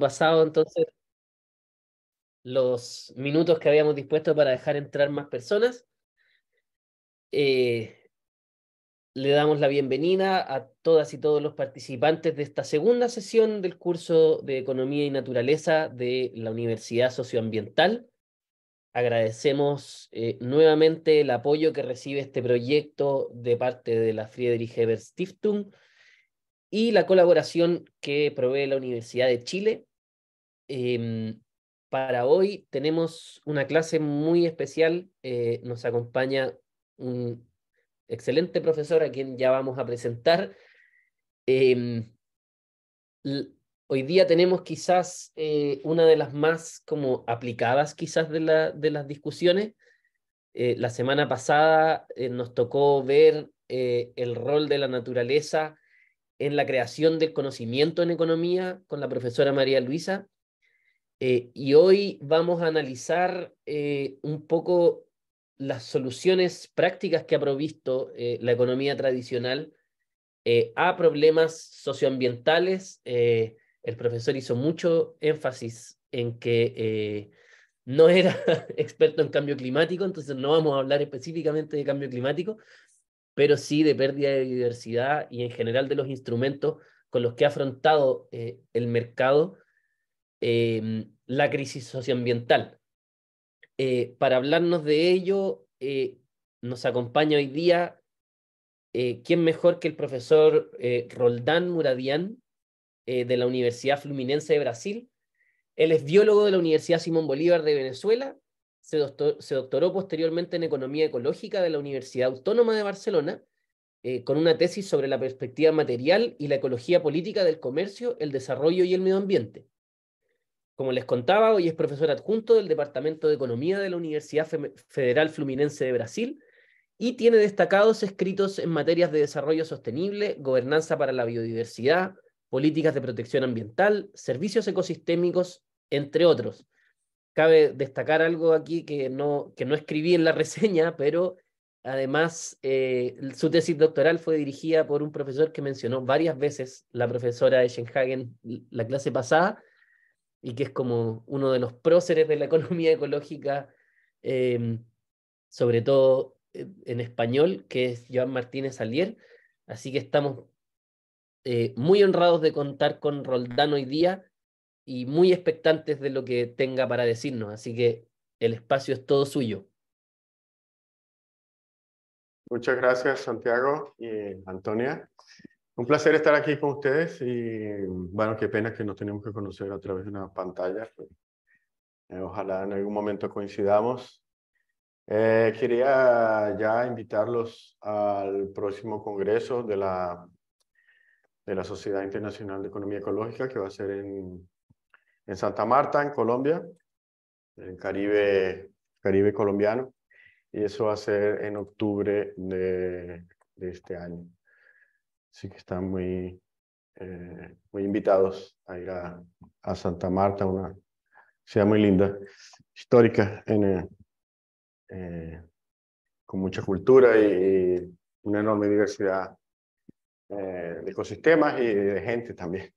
pasado entonces los minutos que habíamos dispuesto para dejar entrar más personas. Eh, le damos la bienvenida a todas y todos los participantes de esta segunda sesión del curso de Economía y Naturaleza de la Universidad Socioambiental. Agradecemos eh, nuevamente el apoyo que recibe este proyecto de parte de la Friedrich Ebert Stiftung y la colaboración que provee la Universidad de Chile. Em, para hoy tenemos una clase muy especial. Eh, nos acompaña un excelente profesor a quien ya vamos a presentar. Em, hoy día tenemos quizás eh, una de las más como aplicadas quizás de, la, de las discusiones. Eh, la semana pasada nos tocó ver el rol de la naturaleza en la creación del conocimiento en economía con la profesora María Luisa. Eh, y hoy vamos a analizar eh, un poco las soluciones prácticas que ha provisto eh, la economía tradicional a problemas socioambientales. el profesor hizo mucho énfasis en que no era experto en cambio climático, entonces no vamos a hablar específicamente de cambio climático, pero sí de pérdida de diversidad y en general de los instrumentos con los que ha afrontado eh, el mercado em, la crisis socioambiental. Eh, para hablarnos de ello, eh, nos acompaña hoy día, ¿quién mejor que el profesor Roldán Muradián, de la Universidad Fluminense de Brasil? Él es biólogo de la Universidad Simón Bolívar de Venezuela se, doctoró posteriormente en Economía Ecológica de la Universidad Autónoma de Barcelona, eh, con una tesis sobre la perspectiva material y la ecología política del comercio, el desarrollo y el medio ambiente. Como les contaba, hoy es profesor adjunto del Departamento de Economía de la Universidad Federal Fluminense de Brasil y tiene destacados escritos en materias de desarrollo sostenible, gobernanza para la biodiversidad, políticas de protección ambiental, servicios ecosistémicos, entre otros cabe destacar algo aquí que no, que no escribí en la reseña, pero además eh, su tesis doctoral fue dirigida por un profesor que mencionó varias veces la profesora de Schenhagen la clase pasada, y que es como uno de los próceres de la economía ecológica, em, sobre todo eh, en español, que es Joan Martínez Alier. Así que estamos eh, muy honrados de contar con Roldán hoy día y muy expectantes de lo que tenga para decirnos, así que el espacio es todo suyo. Muchas gracias, Santiago y Antonia. Un placer estar aquí con ustedes y bueno, qué pena que nos tenemos que conocer a través de una pantalla. Pues, eh, ojalá en algún momento coincidamos. Eh, quería ya invitarlos al próximo congreso de la, de la Sociedad Internacional de Economía Ecológica que va a ser en en Santa Marta, en Colombia, en Caribe, Caribe colombiano, y eso va a ser en octubre de, este año. Así que están muy, eh, muy invitados a ir a, Santa Marta, una ciudad muy linda, histórica, eh, eh, con mucha cultura y, una enorme diversidad de ecosistemas y de gente también.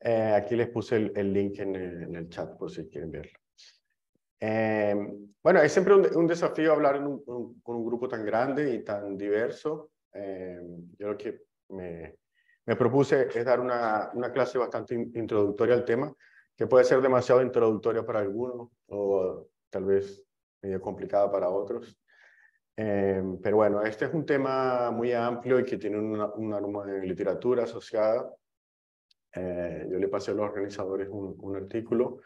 Eh, aquí les puse el, link en el, chat por si quieren verlo. Eh, bueno, es siempre un, desafío hablar con un, grupo tan grande y tan diverso. Eh, yo lo que me, propuse es dar una, clase bastante introductoria al tema, que puede ser demasiado introductoria para algunos o tal vez medio complicada para otros. pero bueno, este es un tema muy amplio y que tiene una, una literatura asociada eh, yo le pasé a los organizadores un, artículo,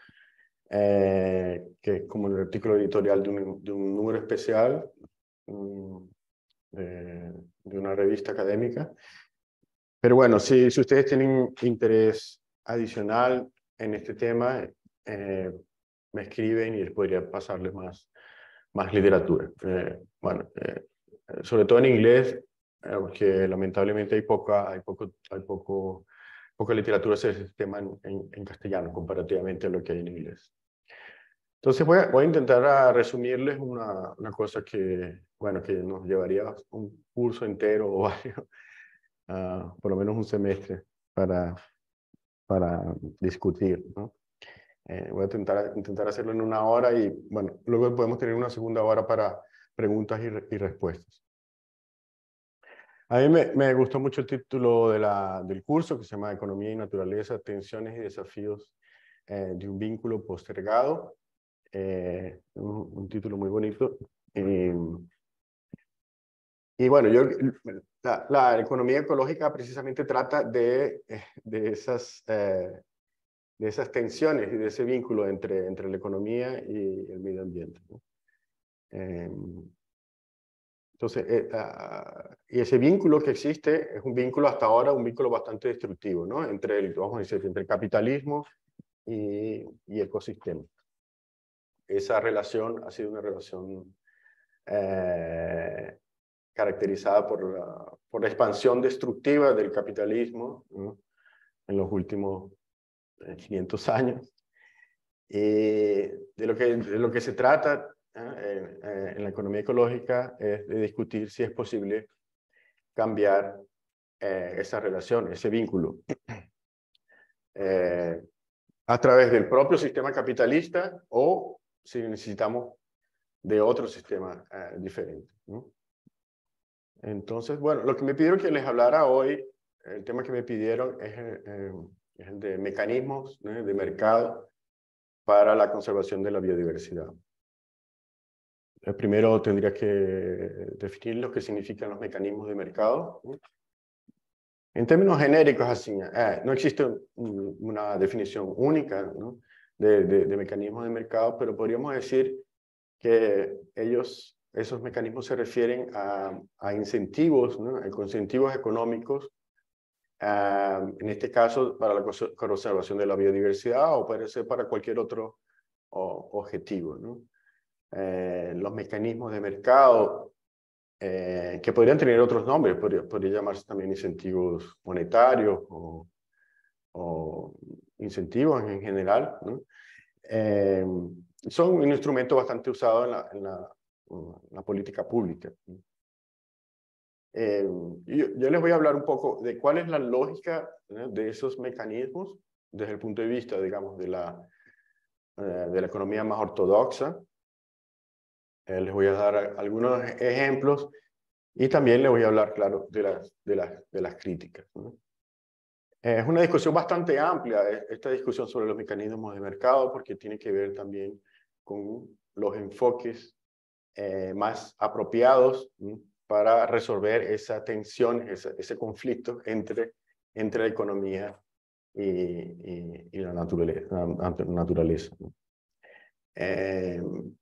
eh, que es como el artículo editorial de un, número especial de, una revista académica. Pero bueno, si, si ustedes tienen interés adicional en este tema, eh, me escriben y les podría pasarles más, más literatura. bueno, sobre todo en inglés, porque lamentablemente hay, poca, hay, poco, hay poco poca literatura ese sistema en, en, castellano comparativamente a lo que hay en inglés. Entonces voy a, intentar resumirles una, cosa que, bueno, que nos llevaría un curso entero o varios, por lo menos un semestre para, para discutir. Eh, voy a intentar, intentar hacerlo en una hora y, bueno, luego podemos tener una segunda hora para preguntas y respuestas. A mí me, gustó mucho el título de la, del curso que se llama Economía y Naturaleza, Tensiones y Desafíos eh, de un Vínculo Postergado. Eh, un, título muy bonito. Em, y bueno, yo, la, economía ecológica precisamente trata de, de esas, eh, de esas tensiones y de ese vínculo entre, entre la economía y el medio ambiente. ¿no? Em, entonces, eh, ah, y ese vínculo que existe es un vínculo hasta ahora, un vínculo bastante destructivo, ¿no? Entre el, vamos a decir, entre capitalismo y, y ecosistema. Esa relación ha sido una relación eh, caracterizada por la, expansión destructiva del capitalismo en los últimos 500 eh, años. Eh, de, lo de lo que se trata ¿eh? Eh, en la economía ecológica es de discutir si es posible cambiar eh, esa relación, ese vínculo. a través del propio sistema capitalista o si necesitamos de otro sistema diferente. Entonces, bueno, lo que me pidieron que les hablara hoy, el tema que me pidieron es, el de mecanismos de mercado para la conservación de la biodiversidad. Eh, primero tendría que definir lo que significan los mecanismos de mercado. En términos genéricos, así, eh, no existe una definición única de, mecanismos de mercado, pero podríamos decir que ellos, esos mecanismos se refieren a, incentivos, a incentivos económicos, eh, en este caso para la conservación de la biodiversidad o puede ser para cualquier otro objetivo. ¿no? Eh, los mecanismos de mercado, eh, que podrían tener otros nombres, podría, llamarse también incentivos monetarios o, incentivos en general, eh, son un instrumento bastante usado en la, política pública. yo, les voy a hablar un poco de cuál es la lógica de esos mecanismos desde el punto de vista, digamos, de la, de la economía más ortodoxa, eh, les voy a dar algunos ejemplos y también les voy a hablar, claro, de las, de las, de las críticas. Eh, es una discusión bastante amplia, eh, esta discusión sobre los mecanismos de mercado, porque tiene que ver también con los enfoques más apropiados para resolver esa tensión, ese conflicto entre, entre la economía y, la naturaleza. naturaleza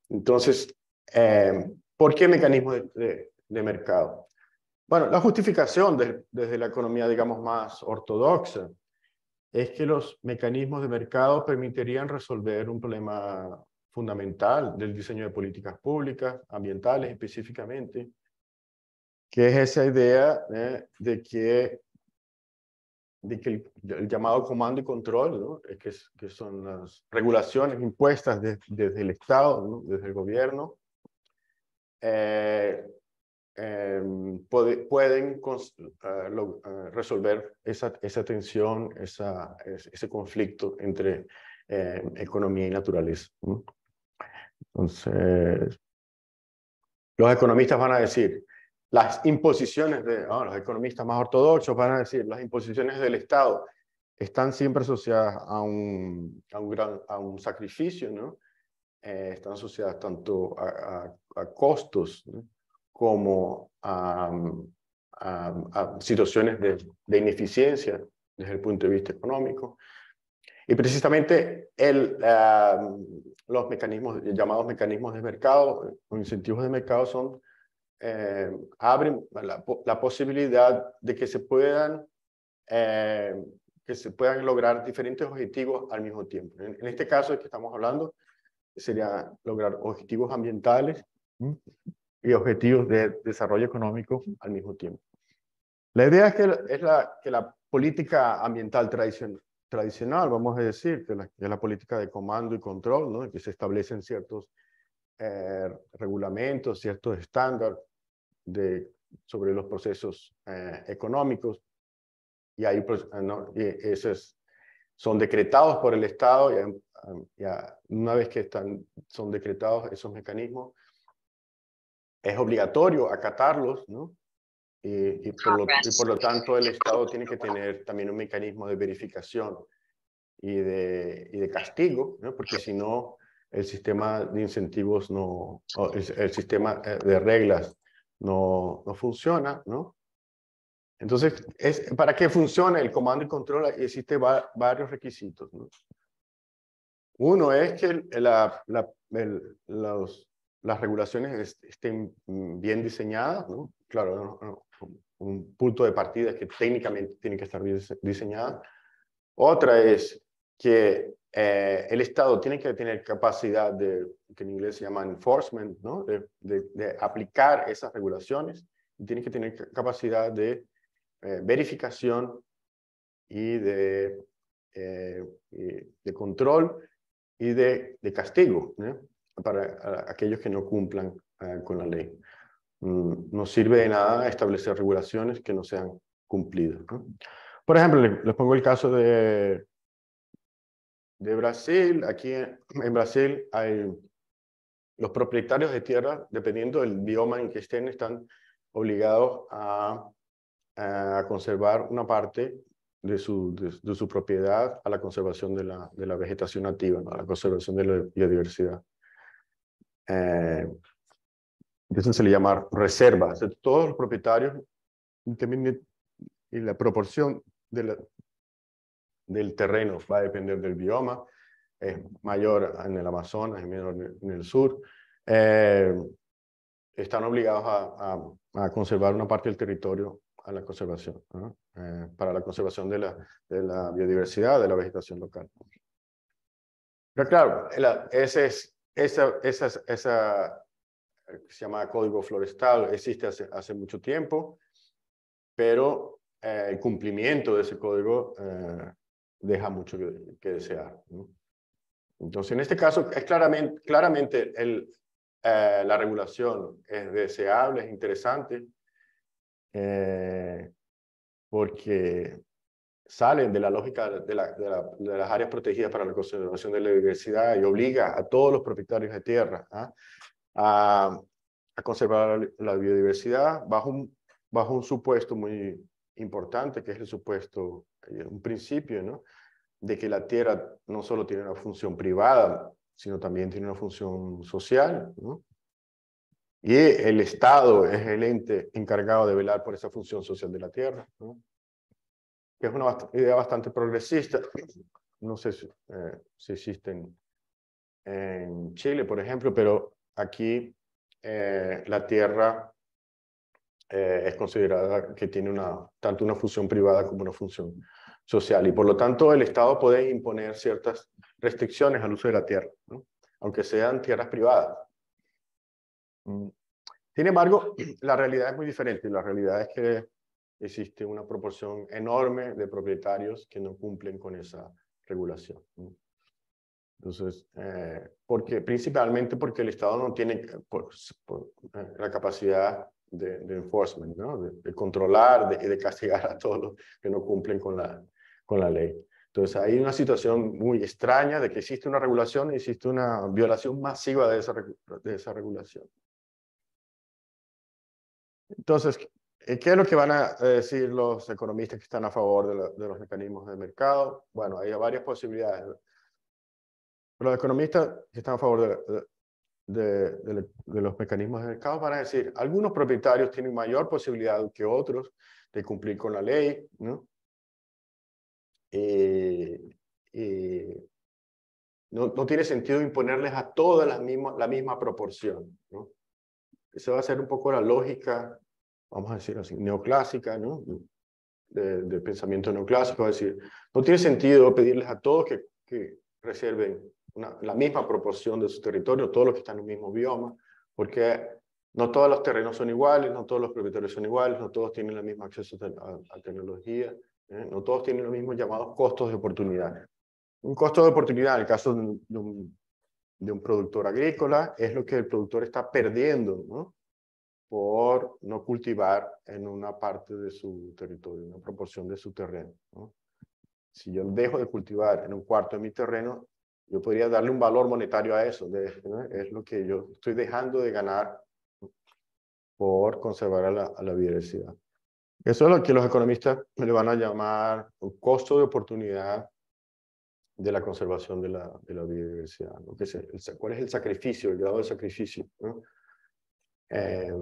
entonces, eh, ¿Por qué mecanismos de, mercado? Bueno, la justificación desde la economía, digamos, más ortodoxa es que los mecanismos de mercado permitirían resolver un problema fundamental del diseño de políticas públicas, ambientales específicamente, que es esa idea eh, de que, de que el, llamado comando y control, es que, son las regulaciones impuestas desde el Estado, desde el gobierno, eh, em, pueden eh, eh, resolver esa, tensión, ese conflicto entre em, economía y naturaleza. Entonces, los economistas van a decir, las imposiciones de, ah, los economistas más ortodoxos van a decir, las imposiciones del Estado están siempre asociadas a un, sacrificio, están asociadas tanto a, costos como a, situaciones de, ineficiencia desde el punto de vista económico. Y precisamente el, los mecanismos llamados mecanismos de mercado o incentivos de mercado son, eh, abren la, posibilidad de que se puedan eh, que se puedan lograr diferentes objetivos al mismo tiempo. En, este caso que estamos hablando, sería lograr objetivos ambientales y objetivos de desarrollo económico al mismo tiempo. La idea es que, es la, que la política ambiental tradicional, tradicional, vamos a decir, que, es la política de comando y control, ¿no? que se establecen ciertos eh, regulamentos, ciertos estándares sobre los procesos eh, económicos, y, ahí, eh, esos son decretados por el Estado, una vez que están, son decretados esos mecanismos, es obligatorio acatarlos, ¿no? Eh, y, por lo, tanto el Estado tiene que tener también un mecanismo de verificación y de, y de castigo, ¿no? porque si no, el sistema de incentivos no, el, sistema eh, de reglas no, no, funciona, ¿no? Entonces, es, para que funcione el comando y control existen varios requisitos, ¿no? Uno es que la, la, los, las regulaciones estén mm, bien diseñadas, ¿no? claro, un punto de partida es que técnicamente tienen que estar bien diseñadas. Otra es que eh, el Estado tiene que tener capacidad de, que en inglés se llama enforcement, ¿no? de, aplicar esas regulaciones, tiene que tener capacidad de eh, verificación y de, eh, de control y de, de castigo. ¿no? para aquellos que no cumplan eh, con la ley. Mm, no sirve de nada establecer regulaciones que no sean cumplidas. Por ejemplo, les, pongo el caso de, de Brasil. Aquí en, Brasil hay los propietarios de tierra, dependiendo del bioma en que estén, están obligados a, a conservar una parte de su, de, su, propiedad a la conservación de la, de la vegetación nativa, a la conservación de la biodiversidad eh, eso se le llama reserva. todos los propietarios, y la proporción de la, del terreno va a depender del bioma, es mayor en el Amazonas, es menor en el sur. Eh, están obligados a, a, conservar una parte del territorio a la conservación, eh, para la conservación de la, de la biodiversidad, de la vegetación local. Pero claro, ese es esa, esa, esa se llama Código Florestal, existe hace, mucho tiempo, pero eh, el cumplimiento de ese código eh, deja mucho que, desear. Entonces, en este caso, es claramente, claramente el, eh, la regulación es deseable, es interesante, porque salen de la lógica de, las áreas protegidas para la conservación de la biodiversidad y obliga a todos los propietarios de tierra ¿ah? a, conservar la biodiversidad bajo un, bajo un supuesto muy importante, que es el supuesto, eh, un principio, ¿no? de que la tierra no solo tiene una función privada, sino también tiene una función social. ¿no? Y el Estado es el ente encargado de velar por esa función social de la tierra. ¿no? que es una idea bastante progresista. No sé si, eh, existe en, Chile, por ejemplo, pero aquí eh, la tierra eh, es considerada que tiene una, tanto una función privada como una función social y por lo tanto el Estado puede imponer ciertas restricciones al uso de la tierra, aunque sean tierras privadas. Mm. Sin embargo, la realidad es muy diferente. La realidad es que existe una proporción enorme de propietarios que no cumplen con esa regulación. Entonces, eh, porque, principalmente porque el Estado no tiene eh, la capacidad de, enforcement, de, controlar y de, castigar a todos los que no cumplen con la, con la ley. Entonces, hay una situación muy extraña de que existe una regulación y existe una violación masiva de esa, de esa regulación. Entonces, ¿Qué es lo que van a eh, decir los economistas que están a favor de, los mecanismos de mercado? Bueno, hay varias posibilidades. los economistas que están a favor de, los mecanismos de mercado van a decir, algunos propietarios tienen mayor posibilidad que otros de cumplir con la ley, eh, ¿no? no, tiene sentido imponerles a todas las mismas, la misma proporción. ¿no? Esa va a ser un poco la lógica vamos a decir así, neoclásica, ¿no? De, pensamiento neoclásico, es decir, no tiene sentido pedirles a todos que, reserven la misma proporción de su territorio, todos los que están en el mismo bioma, porque no todos los terrenos son iguales, no todos los propietarios son iguales, no todos tienen el mismo acceso a, tecnología, ¿eh? no todos tienen los mismos llamados costos de oportunidad. Un costo de oportunidad, en el caso de un productor agrícola, es lo que el productor está perdiendo, ¿no? por no cultivar en una parte de su territorio, una proporción de su terreno. ¿no? Si yo dejo de cultivar en un cuarto de mi terreno, yo podría darle un valor monetario a eso. Es lo que yo estoy dejando de ganar por conservar a la, biodiversidad. Eso es lo que los economistas le van a llamar un costo de oportunidad de la conservación de la, de la biodiversidad. ¿Cuál es el sacrificio, el grado de sacrificio? ¿no? Eh,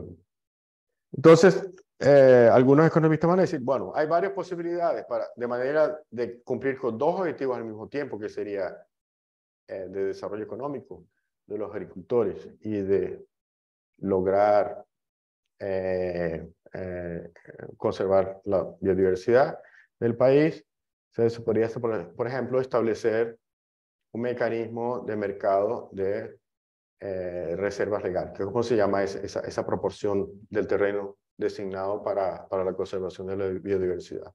entonces, eh, algunos economistas van a decir, bueno, hay varias posibilidades para, de manera de cumplir con dos objetivos al mismo tiempo, que sería eh, de desarrollo económico de los agricultores y de lograr conservar la biodiversidad del país. Se podría, por ejemplo, establecer un mecanismo de mercado de eh, reservas legales. ¿Cómo se llama esa, proporción del terreno designado para, para, la conservación de la biodiversidad?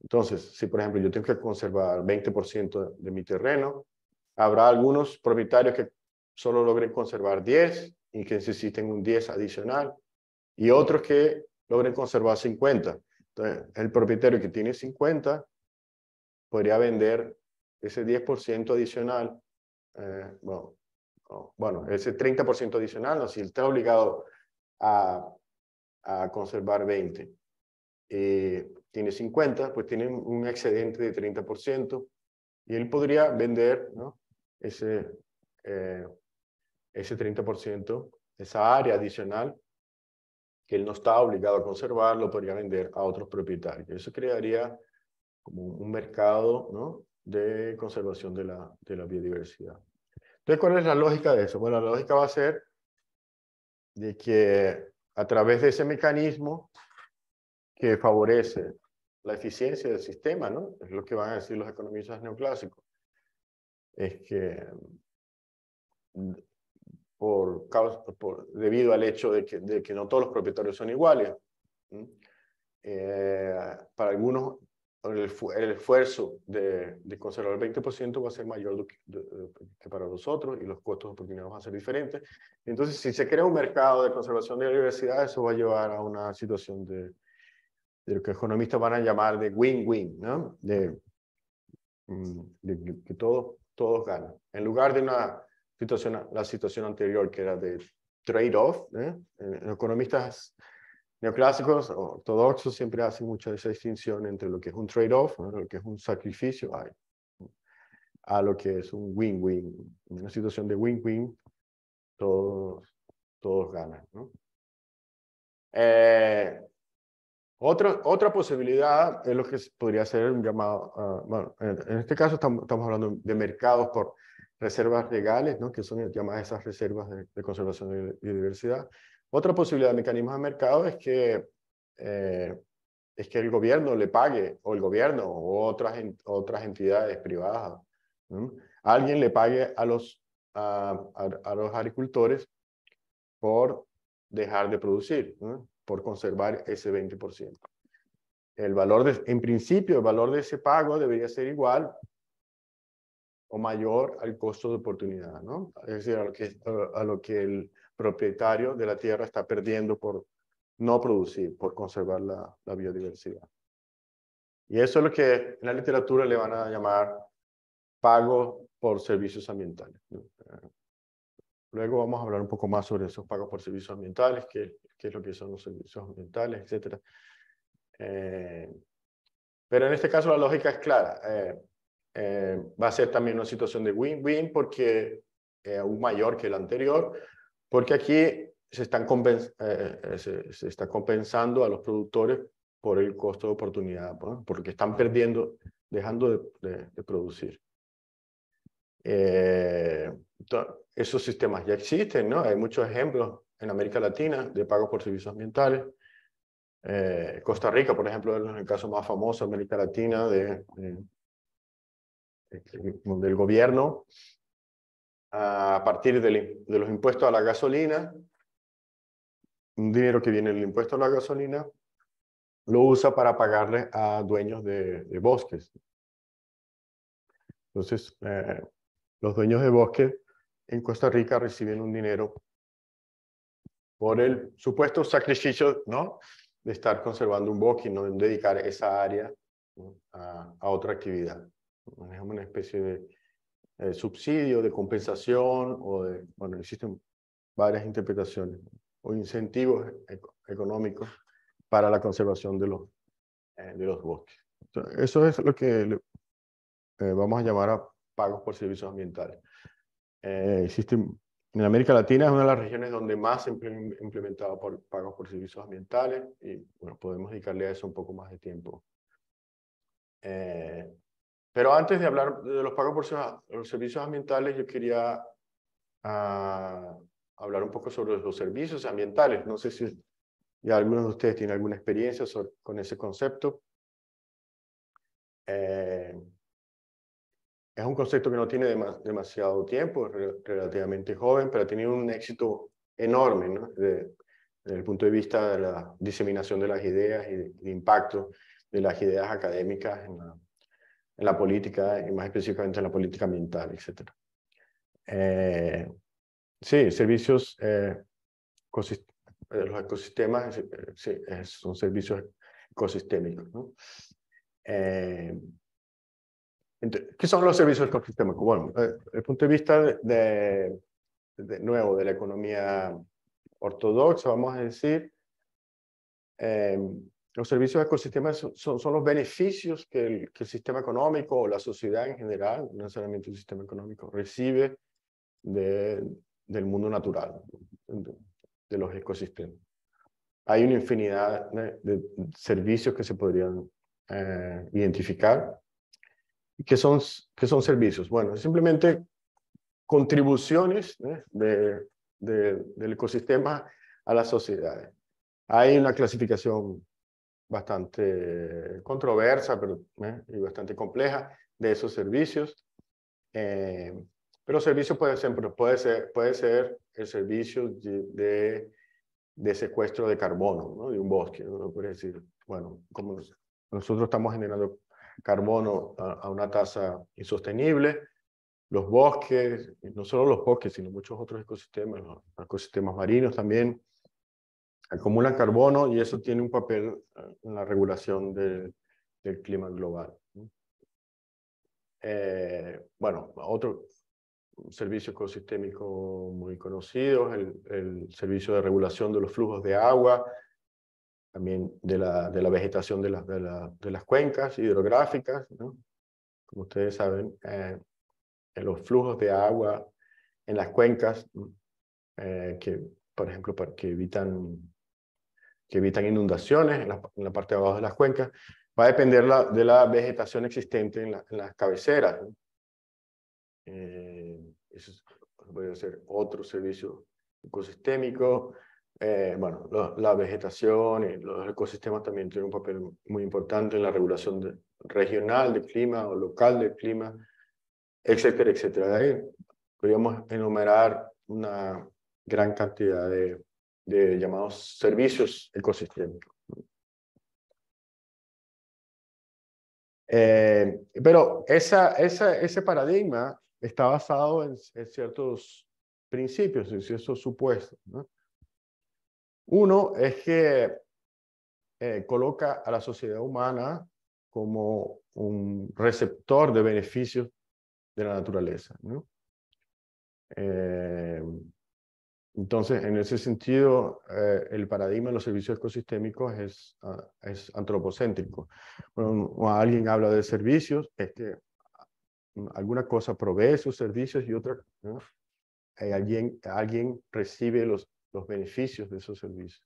Entonces, si por ejemplo yo tengo que conservar 20% de mi terreno, habrá algunos propietarios que solo logren conservar 10 y que necesiten un 10 adicional y otros que logren conservar 50. Entonces, el propietario que tiene 50 podría vender ese 10% adicional, eh, bueno, bueno, ese 30% adicional, no, si está obligado a, conservar 20, eh, tiene 50, pues tiene un excedente de 30% y él podría vender ¿no? ese, 30%, eh, esa área adicional que él no está obligado a conservar, lo podría vender a otros propietarios. Eso crearía como un mercado ¿no? de conservación de la biodiversidad. Entonces, ¿cuál es la lógica de eso? Bueno, la lógica va a ser de que a través de ese mecanismo que favorece la eficiencia del sistema, ¿no? Es lo que van a decir los economistas neoclásicos. Es que mm, por, debido al hecho de que, no todos los propietarios son iguales, eh, para algunos el, esfuerzo de, conservar el 20% va a ser mayor que para nosotros y los costos de oportunidad van a ser diferentes. Entonces, si se crea un mercado de conservación de la diversidad, eso va a llevar a una situación de, lo que economistas van a llamar de win-win, de, mm, que todos, todos ganan. En lugar de una situación, la situación anterior que era de trade-off, ¿eh? Eh, los economistas neoclásicos ortodoxos siempre hacen mucha esa distinción entre lo que es un trade-off, lo que es un sacrificio, a lo que es un win-win. En una situación de win-win, todos, todos ganan. Eh, otra, otra posibilidad es lo que podría ser un llamado, ah, bueno, en, este caso estamos, hablando de mercados por reservas legales, ¿no? que son llamadas esas reservas de, de conservación de biodiversidad, otra posibilidad de mecanismos de mercado es que, eh, es que el gobierno le pague, o el gobierno o otras, otras entidades privadas, alguien le pague a los, a, a, los agricultores por dejar de producir, por conservar ese 20%. El valor en principio, el valor de ese pago debería ser igual o mayor al costo de oportunidad, ¿no? Es decir, a lo que, a lo que el, propietario de la tierra está perdiendo por no producir, por conservar la, biodiversidad. Y eso es lo que en la literatura le van a llamar pago por servicios ambientales. Luego vamos a hablar un poco más sobre esos pagos por servicios ambientales, qué, qué es lo que son los servicios ambientales, etc. Eh, pero en este caso la lógica es clara. Eh, eh, va a ser también una situación de win-win porque aún mayor que la anterior, porque aquí se, están eh, eh, se, está compensando a los productores por el costo de oportunidad, porque están perdiendo, dejando de, producir. Eh, esos sistemas ya existen, ¿no? Hay muchos ejemplos en América Latina de pagos por servicios ambientales. Costa Rica, por ejemplo, es el caso más famoso en América Latina de, del gobierno a partir de los impuestos a la gasolina, un dinero que viene del impuesto a la gasolina, lo usa para pagarle a dueños de, bosques. Entonces, eh, los dueños de bosques en Costa Rica reciben un dinero por el supuesto sacrificio ¿no? de estar conservando un bosque y no dedicar esa área a, otra actividad. Es una especie de eh, subsidio, de compensación o de, bueno, existen varias interpretaciones o incentivos económicos para la conservación de los, eh, de los bosques. eso es lo que eh, vamos a llamar a pagos por servicios ambientales. existen en América Latina es una de las regiones donde más se implementado por pagos por servicios ambientales y bueno, podemos dedicarle a eso un poco más de tiempo. Eh, pero antes de hablar de los pagos por los servicios ambientales, yo quería ah, hablar un poco sobre los servicios ambientales. No sé si ya algunos de ustedes tienen alguna experiencia con ese concepto. Eh, es un concepto que no tiene demasiado tiempo, es relativamente joven, pero ha tenido un éxito enorme ¿no? desde el punto de vista de la diseminación de las ideas y el impacto de las ideas académicas en la en la política y más específicamente en la política ambiental, etc. Eh, sí, servicios, eh, eh los ecosistemas eh, sí, son servicios ecosistémicos. ¿no? ¿Qué son los servicios ecosistémicos? Bueno, desde el punto de vista de, de, nuevo de la economía ortodoxa, vamos a decir, los servicios ecosistemas son, son los beneficios que el, sistema económico o la sociedad en general, no solamente el sistema económico, recibe de, del mundo natural, de, los ecosistemas. Hay una infinidad de, servicios que se podrían eh, identificar. que son, que son servicios? Bueno, simplemente contribuciones ¿eh? del ecosistema a la sociedad. Hay una clasificación bastante controversa pero, eh, y bastante compleja de esos servicios. Eh, pero servicios pueden ser, puede ser, puede ser el servicio de, de secuestro de carbono, ¿no? de un bosque. puede decir, bueno, como nosotros estamos generando carbono a, a una tasa insostenible, los bosques, no solo los bosques, sino muchos otros ecosistemas, los ecosistemas marinos también, acumulan carbono y eso tiene un papel eh, en la regulación del clima global. Eh, bueno, otro servicio ecosistémico muy conocido es el, servicio de regulación de los flujos de agua, también de la, de la vegetación de, de, las cuencas hidrográficas. ¿no? Como ustedes saben, eh, los flujos de agua en las cuencas que por ejemplo, que evitan que evitan inundaciones en la, parte de abajo de las cuencas. Va a depender la, de la vegetación existente en, las cabeceras. Eh, eso podría ser otro servicio ecosistémico. Eh, bueno, la vegetación y los ecosistemas también tienen un papel muy importante en la regulación regional del clima o local del clima, etcétera, etcétera. ahí podríamos enumerar una gran cantidad de de llamados servicios ecosistémicos. Eh, pero esa, ese paradigma está basado en, ciertos principios, en ciertos supuestos. Uno es que eh, coloca a la sociedad humana como un receptor de beneficios de la naturaleza. ¿no? Eh, entonces, en ese sentido, eh, el paradigma de los servicios ecosistémicos es, ah, antropocéntrico. Cuando alguien habla de servicios, es que alguna cosa provee sus servicios y otra, eh, alguien, alguien recibe los, beneficios de esos servicios.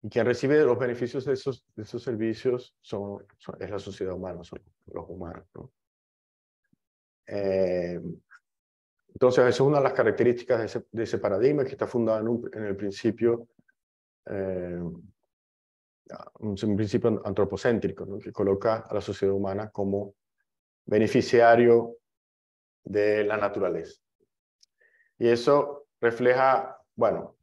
Y quien recibe los beneficios de esos, servicios son, es la sociedad humana, son los humanos. Eh, entonces, esa es una de las características de ese, paradigma que está fundado en, el principio, eh, un principio antropocéntrico, que coloca a la sociedad humana como beneficiario de la naturaleza. Y eso refleja, bueno,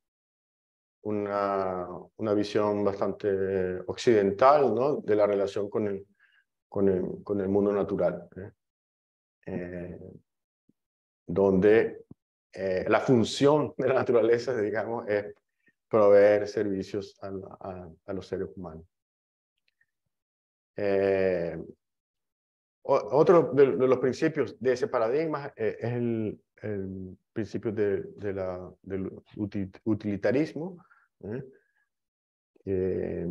una, una visión bastante occidental ¿no? de la relación con el, con el, con el mundo natural. ¿eh? eh donde eh, la función de la naturaleza, digamos, es proveer servicios a, los seres humanos. Eh, otro de, los principios de ese paradigma eh, es el, principio del utilitarismo, que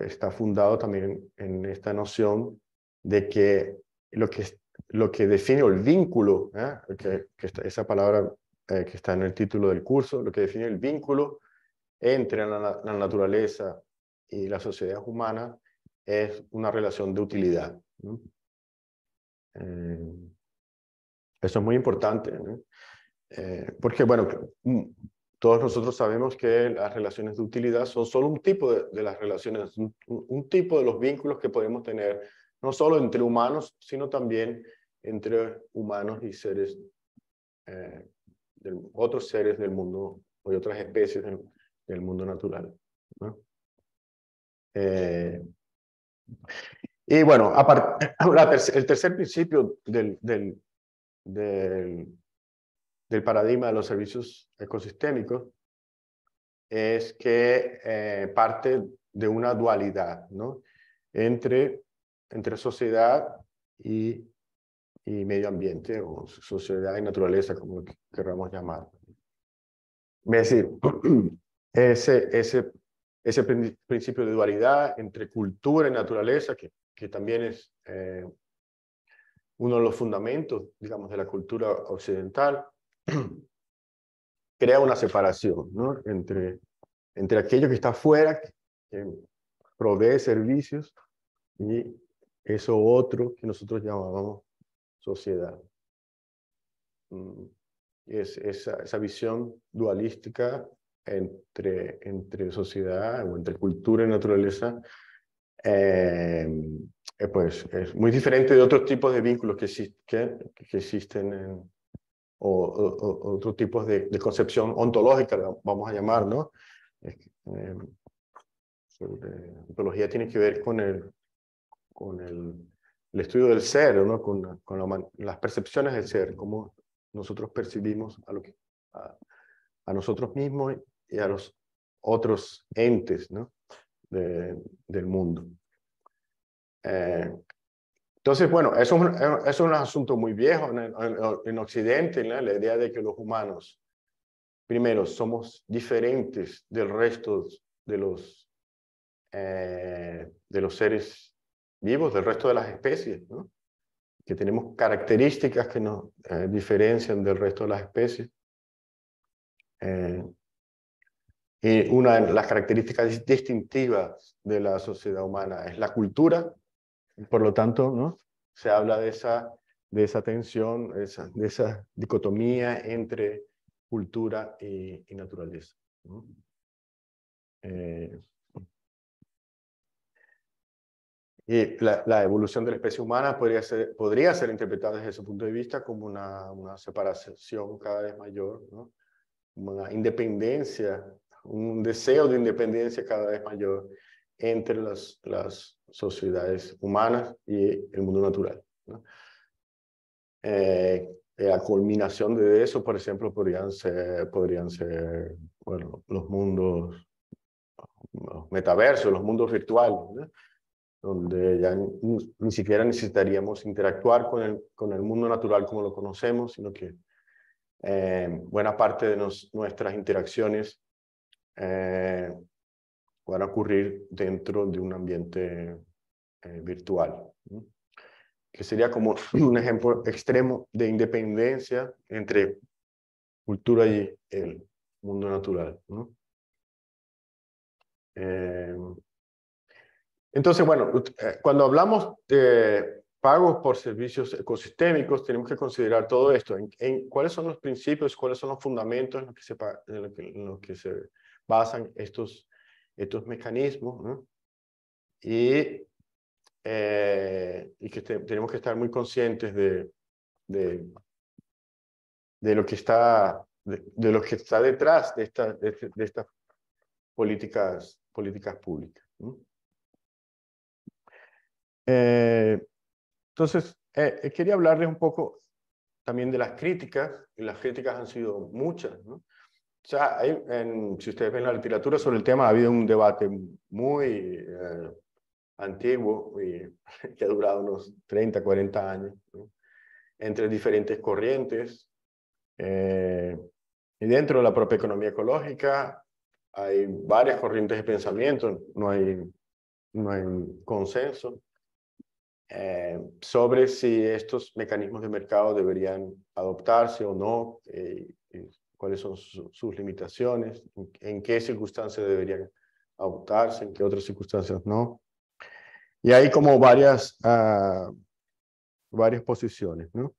está fundado también en esta noción de que lo que lo que define el vínculo, ¿eh? que, esa palabra eh, que está en el título del curso, lo que define el vínculo entre la, naturaleza y la sociedad humana es una relación de utilidad. Eh, eso es muy importante, porque bueno, mm, todos nosotros sabemos que las relaciones de utilidad son solo un tipo de, las relaciones, un, un tipo de los vínculos que podemos tener no solo entre humanos, sino también entre humanos y seres, eh, otros seres del mundo o otras especies del, mundo natural. Eh, y bueno, el tercer principio del, del, del, paradigma de los servicios ecosistémicos es que eh, parte de una dualidad ¿no? entre, entre sociedad y y medio ambiente o sociedad y naturaleza, como queramos llamar. Es decir, ese, ese, ese principio de dualidad entre cultura y naturaleza, que, que también es eh, uno de los fundamentos, digamos, de la cultura occidental, crea una separación ¿no? entre, entre aquello que está afuera, que provee servicios, y eso otro que nosotros llamábamos sociedad. Mm, es esa, esa visión dualística entre, entre sociedad o entre cultura y naturaleza, eh, eh, pues es muy diferente de otros tipos de vínculos que, que, existen o, otros tipos de, concepción ontológica, vamos a llamar, ¿no? Eh, ontología tiene que ver con el, con el el estudio del ser, ¿no? con, las percepciones del ser, cómo nosotros percibimos a, lo que, a, nosotros mismos y a los otros entes ¿no? del mundo. Eh, entonces, bueno, eh, eso es, un, asunto muy viejo en, Occidente, la idea de que los humanos, primero, somos diferentes del resto de los, eh, de los seres vivos del resto de las especies, ¿no? que tenemos características que nos eh, diferencian del resto de las especies. Eh, y una de las características distintivas de la sociedad humana es la cultura, por lo tanto, ¿no? se habla de esa, de esa tensión, esa, de esa dicotomía entre cultura y, naturaleza. Eh, Y la, evolución de la especie humana podría ser, podría ser interpretada desde ese punto de vista como una, una separación cada vez mayor, una independencia, un deseo de independencia cada vez mayor entre las, las sociedades humanas y el mundo natural. Eh, la culminación de eso, por ejemplo, podrían ser, podrían ser bueno, los mundos los metaversos, los mundos virtuales donde ya ni, siquiera necesitaríamos interactuar con el, con el mundo natural como lo conocemos, sino que eh, buena parte de nuestras interacciones eh, van a ocurrir dentro de un ambiente eh, virtual, que sería como un ejemplo extremo de independencia entre cultura y el mundo natural. ¿no? Eh, entonces, bueno, eh, cuando hablamos de pagos por servicios ecosistémicos, tenemos que considerar todo esto, cuáles son los principios, cuáles son los fundamentos en los que se, basan estos, estos mecanismos, eh, y, que tenemos que estar muy conscientes de, lo que está, detrás de, estas políticas, públicas. Eh, entonces, eh, eh, quería hablarles un poco también de las críticas, y las críticas han sido muchas. O sea, en, si ustedes ven la literatura sobre el tema, ha habido un debate muy antiguo y, que ha durado unos 30, 40 años, entre diferentes corrientes. y dentro de la propia economía ecológica hay varias corrientes de pensamiento, no hay, no hay consenso. Eh, sobre si estos mecanismos de mercado deberían adoptarse o no, eh, eh, cuáles son sus limitaciones, en, qué circunstancias deberían adoptarse, en qué otras circunstancias no. Y hay como varias, ah, varias posiciones, ¿no?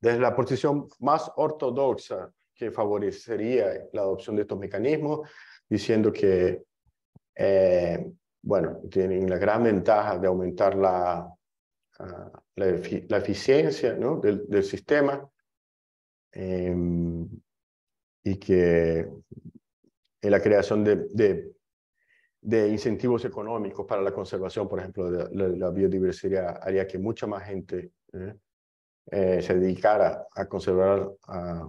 Desde la posición más ortodoxa que favorecería la adopción de estos mecanismos, diciendo que bueno, tienen la gran ventaja de aumentar la, ah, la, eficiencia ¿no? del, del, sistema em, y que en la creación de, de, incentivos económicos para la conservación, por ejemplo, de la, biodiversidad, haría que mucha más gente ¿eh? Eh, se dedicara a conservar ah,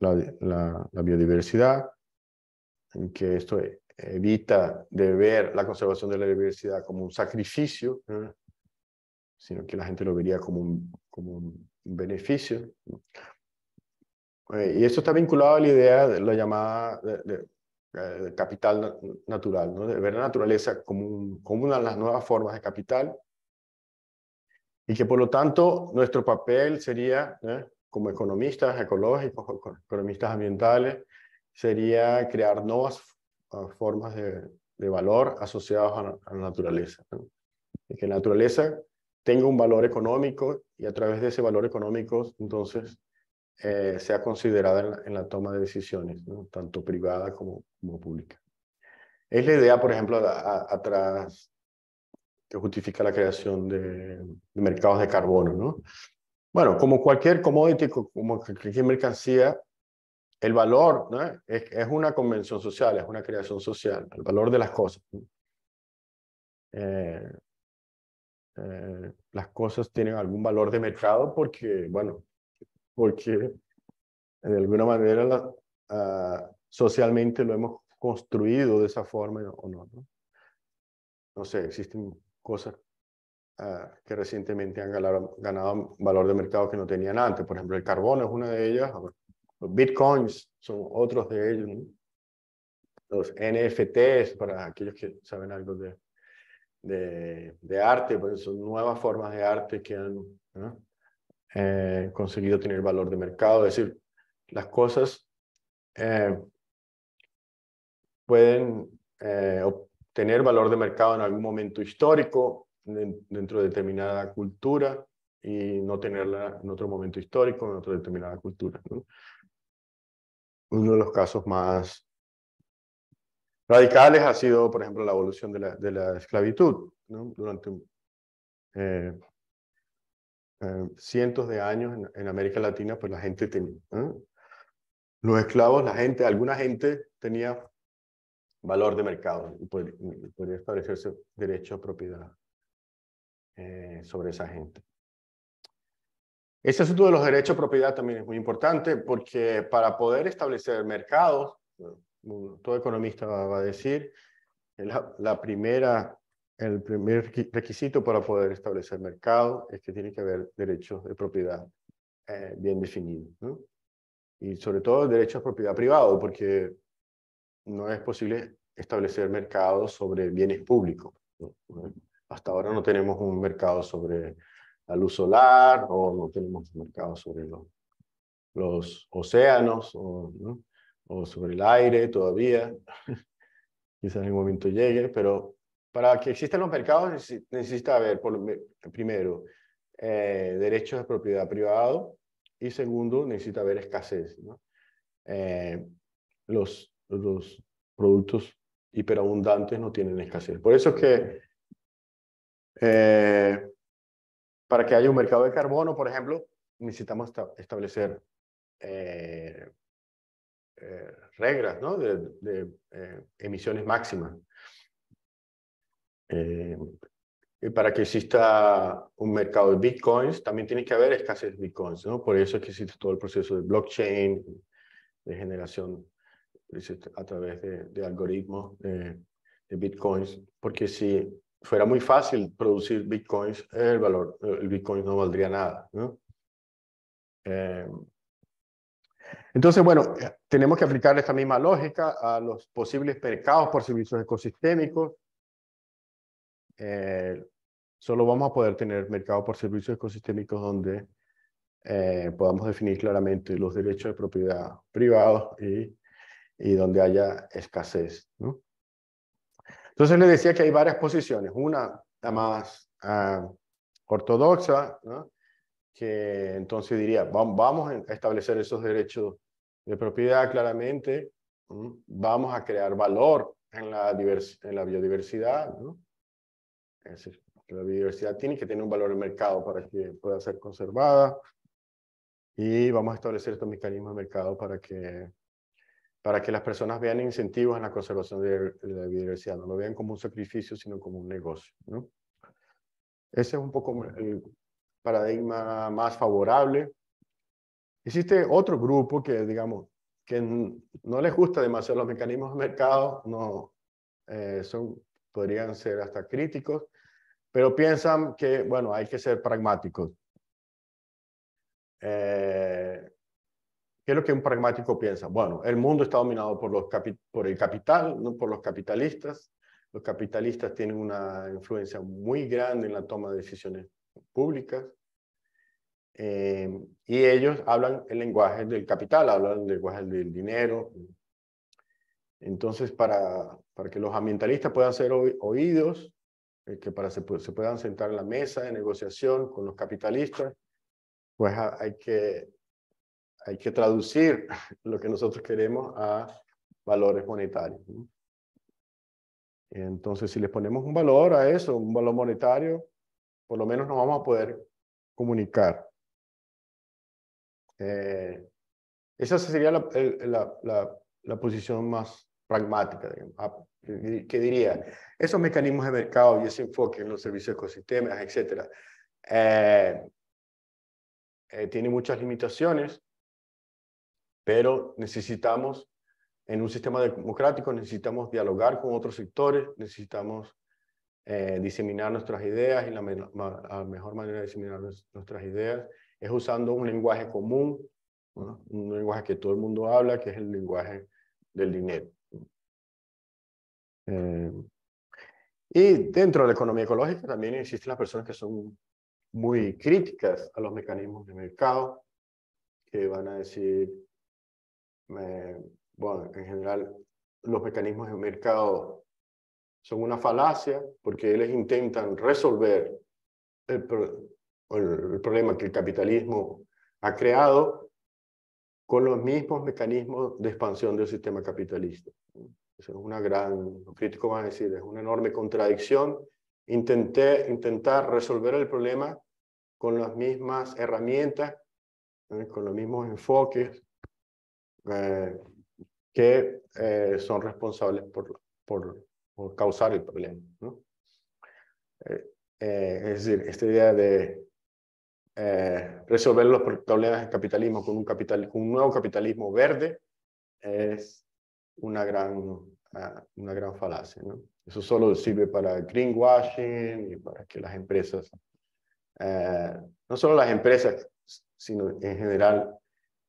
la, la biodiversidad, que esto evita de ver la conservación de la diversidad como un sacrificio, sino que la gente lo vería como un, como un beneficio. Eh, y eso está vinculado a la idea de la llamada de, eh, capital natural, ¿no? de ver la naturaleza como, como una de las nuevas formas de capital, y que por lo tanto nuestro papel sería, como economistas ecológicos, economistas ambientales, sería crear nuevas formas de, valor asociados a, la naturaleza. que la naturaleza tenga un valor económico y a través de ese valor económico, entonces, eh, sea considerada en la, toma de decisiones, tanto privada como, pública. Es la idea, por ejemplo, atrás que justifica la creación de, mercados de carbono. ¿no? Bueno, como cualquier commodity, como cualquier mercancía, el valor es, una convención social, es una creación social, el valor de las cosas. Eh, eh, las cosas tienen algún valor de mercado porque, bueno, porque de alguna manera ah, socialmente lo hemos construido de esa forma o no. No, sé, existen cosas ah, que recientemente han ganado, valor de mercado que no tenían antes. Por ejemplo, el carbono es una de ellas. Ah, los bitcoins son otros de ellos. Los NFTs, para aquellos que saben algo de, de, arte, pues son nuevas formas de arte que han eh, conseguido tener valor de mercado. Es decir, las cosas eh, pueden eh, obtener valor de mercado en algún momento histórico dentro de determinada cultura y no tenerla en otro momento histórico, en otra determinada cultura. ¿no? uno de los casos más radicales ha sido, por ejemplo, la evolución de la, esclavitud. Durante eh, eh, cientos de años en, América Latina, pues la gente tenía, los esclavos, la gente, alguna gente tenía valor de mercado y podía establecerse derecho a propiedad eh, sobre esa gente. Ese asunto de los derechos de propiedad también es muy importante porque para poder establecer mercados, todo economista va a decir, la, la primera, el primer requisito para poder establecer mercado es que tiene que haber derechos de propiedad eh, bien definidos. Y sobre todo derechos de propiedad privado, porque no es posible establecer mercados sobre bienes públicos. Hasta ahora no tenemos un mercado sobre la luz solar o no tenemos mercados sobre los, los océanos o, sobre el aire todavía. Quizás en algún momento llegue, pero para que existan los mercados necesita haber, por, primero, eh, derechos de propiedad privado y segundo, necesita haber escasez. ¿no? Eh, los, los productos hiperabundantes no tienen escasez. Por eso es que eh, para que haya un mercado de carbono, por ejemplo, necesitamos establecer eh, eh, reglas ¿no? de, eh, emisiones máximas. y para que exista un mercado de bitcoins, también tiene que haber escasez de bitcoins, ¿no? Por eso existe todo el proceso de blockchain, de generación a través de, de algoritmos de bitcoins, porque si fuera muy fácil producir bitcoins, el valor, el bitcoin no valdría nada, ¿no? Eh, entonces, bueno, eh, tenemos que aplicar esta misma lógica a los posibles mercados por servicios ecosistémicos. Eh, solo vamos a poder tener mercados por servicios ecosistémicos donde podamos definir claramente los derechos de propiedad privados y, y donde haya escasez. ¿no? Entonces le decía que hay varias posiciones. Una, la más ah, ortodoxa, que entonces diría, vamos a establecer esos derechos de propiedad claramente, vamos a crear valor en la, biodiversidad. ¿no? Es la biodiversidad tiene que tener un valor de mercado para que pueda ser conservada y vamos a establecer estos mecanismos de mercado para que para que las personas vean incentivos en la conservación de la biodiversidad, no lo vean como un sacrificio, sino como un negocio. ¿no? Ese es un poco el paradigma más favorable. Existe otro grupo que, digamos, que no les gusta demasiado los mecanismos de mercado, no, eh, son, podrían ser hasta críticos, pero piensan que, bueno, hay que ser pragmáticos. Eh, ¿Qué es lo que un pragmático piensa? Bueno, el mundo está dominado por, los por el capital, ¿no? por los capitalistas. Los capitalistas tienen una influencia muy grande en la toma de decisiones públicas. Eh, y ellos hablan el lenguaje del capital, hablan el lenguaje del dinero. Entonces, para, para que los ambientalistas puedan ser oídos, eh, que para se puedan sentar en la mesa de negociación con los capitalistas, pues hay que hay que traducir lo que nosotros queremos a valores monetarios. Entonces, si le ponemos un valor a eso, un valor monetario, por lo menos nos vamos a poder comunicar. Eh, esa sería la, la, la, posición más pragmática, ah, ¿Qué que diría, esos mecanismos de mercado y ese enfoque en los servicios ecosistemas, etc., eh, eh, tiene muchas limitaciones pero necesitamos, en un sistema democrático, necesitamos dialogar con otros sectores, necesitamos eh, diseminar nuestras ideas y la, mejor manera de diseminar nuestras ideas es usando un lenguaje común, un lenguaje que todo el mundo habla, que es el lenguaje del dinero. Eh, y dentro de la economía ecológica también existen las personas que son muy críticas a los mecanismos de mercado, que van a decir bueno, en general los mecanismos de mercado son una falacia porque ellos intentan resolver el, problema que el capitalismo ha creado con los mismos mecanismos de expansión del sistema capitalista. Eso es una gran, los críticos van a decir, es una enorme contradicción. intentar resolver el problema con las mismas herramientas, con los mismos enfoques, eh, que eh, son responsables por, por, causar el problema. Eh, es decir, esta idea de resolver los problemas del capitalismo con un, un nuevo capitalismo verde es una gran, ah, una gran falacia. ¿no? Eso solo sirve para greenwashing y para que las empresas, no solo las empresas, sino en general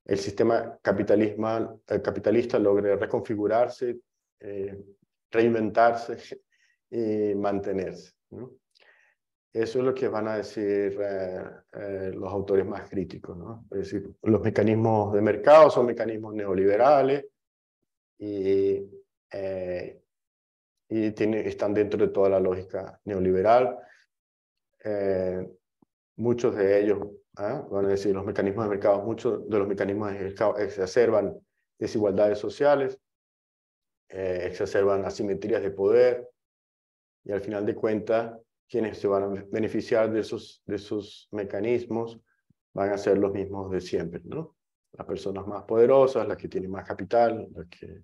el sistema capitalista eh, logre reconfigurarse, eh, reinventarse y mantenerse. Eso es lo que van a decir eh, los autores más críticos. Es decir, los mecanismos de mercado son mecanismos neoliberales y, están dentro de toda la lógica neoliberal muchos de ellos, ¿ah? van a decir los mecanismos de mercado, muchos de los mecanismos de mercado exacerban desigualdades sociales, eh, exacerban asimetrías de poder y al final de cuentas quienes se van a beneficiar de esos, de esos mecanismos van a ser los mismos de siempre, ¿no? Las personas más poderosas, las que tienen más capital, las que,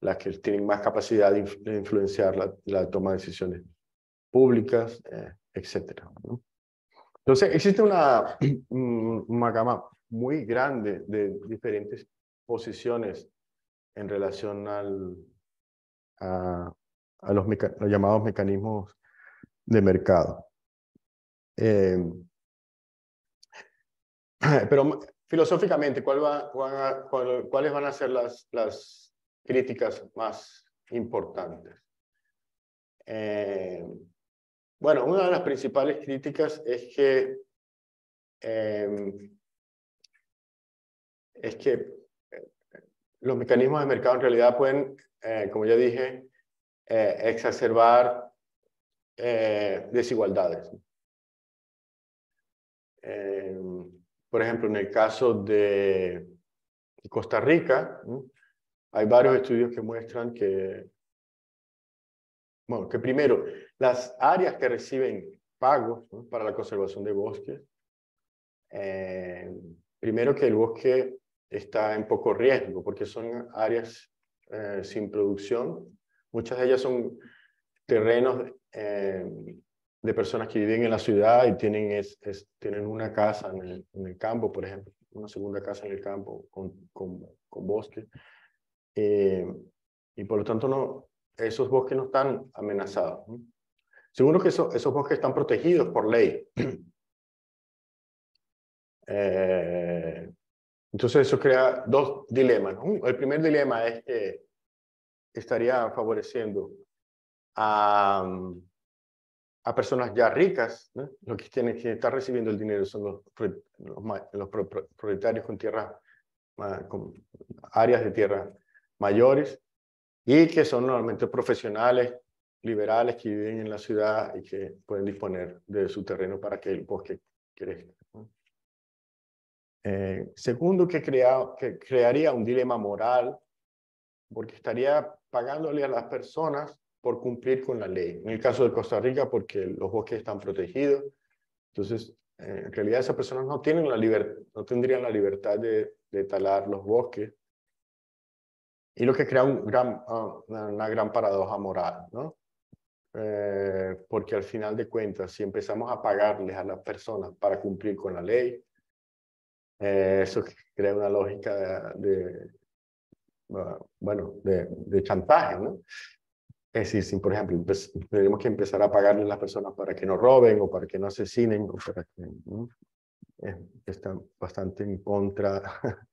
las que tienen más capacidad de, influenciar la, toma de decisiones públicas, eh, etcétera, ¿no? Entonces, existe una, gama muy grande de diferentes posiciones en relación al, a, los, llamados mecanismos de mercado. Eh, pero filosóficamente, ¿cuáles van a ser las, las críticas más importantes? Eh, bueno, una de las principales críticas es que, em, es que eh, los mecanismos de mercado en realidad pueden, eh, como ya dije, eh, exacerbar desigualdades. Em, por ejemplo, en el caso de Costa Rica, hay varios estudios que muestran que, bueno, que primero, las áreas que reciben pagos para la conservación de bosques, eh, primero que el bosque está en poco riesgo porque son áreas eh, sin producción. Muchas de ellas son terrenos eh, de personas que viven en la ciudad y tienen, tienen una casa en el, campo, por ejemplo, una segunda casa en el campo con, con, bosque. y por lo tanto, no, esos bosques no están amenazados. Seguro que esos bosques están protegidos por ley. Eh, entonces eso crea dos dilemas. El primer dilema es que estaría favoreciendo a, personas ya ricas, lo que tienen que estar recibiendo el dinero son los, los, propietarios con tierras, con áreas de tierra mayores y que son normalmente profesionales liberales que viven en la ciudad y que pueden disponer de su terreno para que el bosque crezca. Eh, segundo, que, crearía un dilema moral, porque estaría pagándole a las personas por cumplir con la ley. En el caso de Costa Rica, porque los bosques están protegidos. Entonces, eh, en realidad esas personas no, tienen la no tendrían la libertad de, talar los bosques. Y lo que crea un gran, ah, una gran paradoja moral, ¿no? Eh, porque al final de cuentas, si empezamos a pagarles a las personas para cumplir con la ley, eh, eso crea una lógica de, ah, bueno, de, chantaje, ¿no? Es decir, si, por ejemplo, tenemos que empezar a pagarle a las personas para que no roben o para que no asesinen, o para que, ¿no? eh, bastante en contra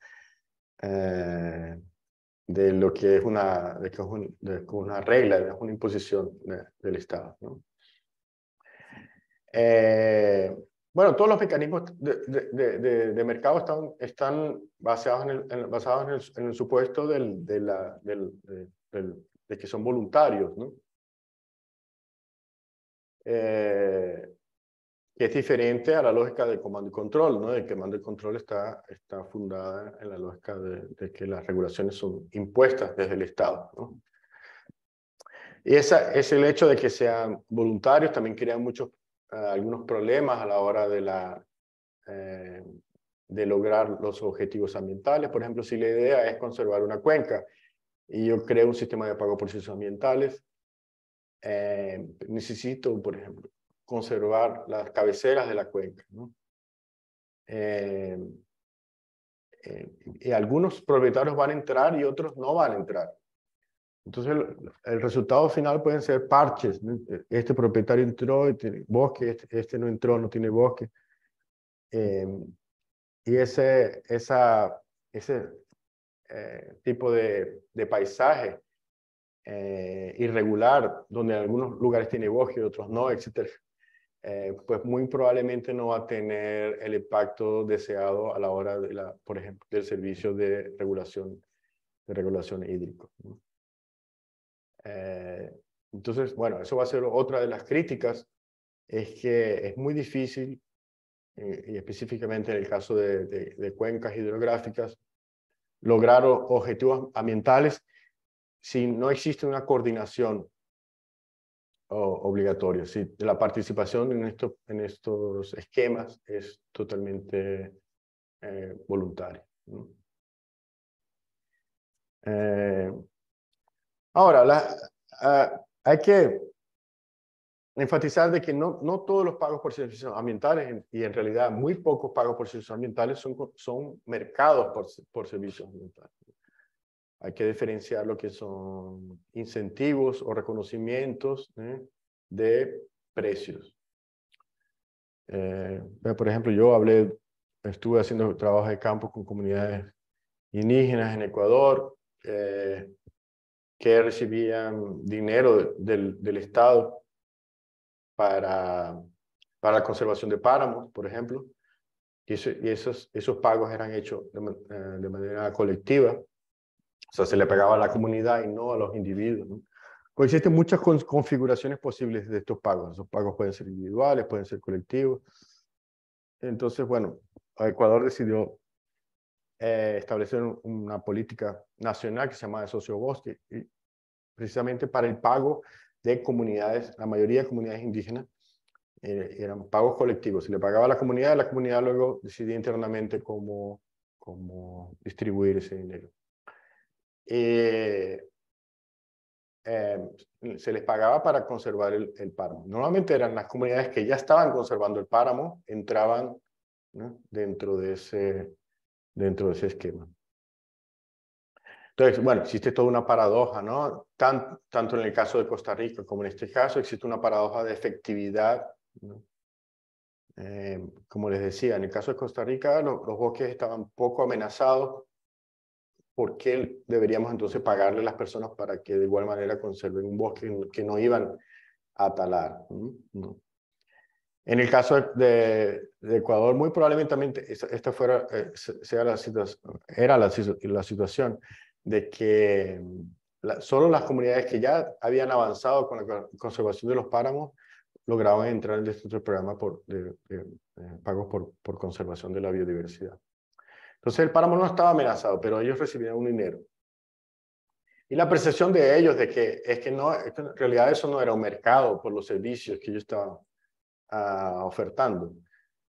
eh, de lo que es una, de una regla, una imposición del Estado. Eh, bueno, todos los mecanismos de, mercado están, están basados, en el, basados supuesto de, de que son voluntarios. ¿no? Eh, que es diferente a la lógica del comando y control, ¿no? El comando y control está, está fundada en la lógica de, que las regulaciones son impuestas desde el Estado, ¿no? Y esa, es el hecho de que sean voluntarios, también crea muchos, eh, algunos problemas a la hora de, la, eh, de lograr los objetivos ambientales. Por ejemplo, si la idea es conservar una cuenca y yo creo un sistema de pago por servicios ambientales, eh, necesito, por ejemplo, conservar las cabeceras de la cuenca. ¿no? Eh, eh, y algunos propietarios van a entrar y otros no van a entrar. Entonces, el, resultado final pueden ser parches. Este propietario entró y tiene bosque, este, este no entró, no tiene bosque. Eh, y ese, esa, ese tipo de, paisaje irregular, donde en algunos lugares tiene bosque y otros no, etcétera, eh, pues muy probablemente no va a tener el impacto deseado a la hora, de la, por ejemplo, del servicio de regulación, de regulación hídrica. Eh, entonces, bueno, eso va a ser otra de las críticas, es que es muy difícil, eh, y específicamente en el caso de, de, cuencas hidrográficas, lograr objetivos ambientales si no existe una coordinación obligatorio. la participación en, en estos esquemas es totalmente eh, voluntaria. Eh, ahora, ah, hay que enfatizar de que no, no todos los pagos por servicios ambientales y en realidad muy pocos pagos por servicios ambientales son, son mercados por servicios ambientales. Hay que diferenciar lo que son incentivos o reconocimientos ¿eh? de precios. Eh, por ejemplo, yo hablé, estuve haciendo trabajo de campo con comunidades indígenas en Ecuador eh, que recibían dinero del, Estado para, para la conservación de páramos, por ejemplo. Y, esos, esos pagos eran hechos de manera colectiva o sea, se le pagaba a la comunidad y no a los individuos. ¿no? Pues existen muchas configuraciones posibles de estos pagos. Esos pagos pueden ser individuales, pueden ser colectivos. Entonces, bueno, Ecuador decidió eh, establecer una política nacional que se llama de socio y precisamente para el pago de comunidades, la mayoría de comunidades indígenas, eh, eran pagos colectivos. Se le pagaba a la comunidad, la comunidad luego decidía internamente cómo, cómo distribuir ese dinero. Eh, em, se les pagaba para conservar el, páramo. Normalmente eran las comunidades que ya estaban conservando el páramo, entraban dentro, de ese, dentro de ese esquema. Entonces, bueno, existe toda una paradoja, ¿no? tanto en el caso de Costa Rica como en este caso, existe una paradoja de efectividad. Em, como les decía, en el caso de Costa Rica, los bosques estaban poco amenazados ¿por qué deberíamos entonces pagarle a las personas para que de igual manera conserven un bosque que no iban a talar? Mm, en el caso de, Ecuador, muy probablemente esta fuera, eh, sea la era la, situación de que mm, solo las comunidades que ya habían avanzado con la conservación de los páramos lograban entrar este otro programa por, de, pagos por, por conservación de la biodiversidad. Entonces el páramo no estaba amenazado, pero ellos recibían un dinero. Y la percepción de ellos de que es que no, en realidad eso no era un mercado por los servicios que ellos estaban ah, ofertando,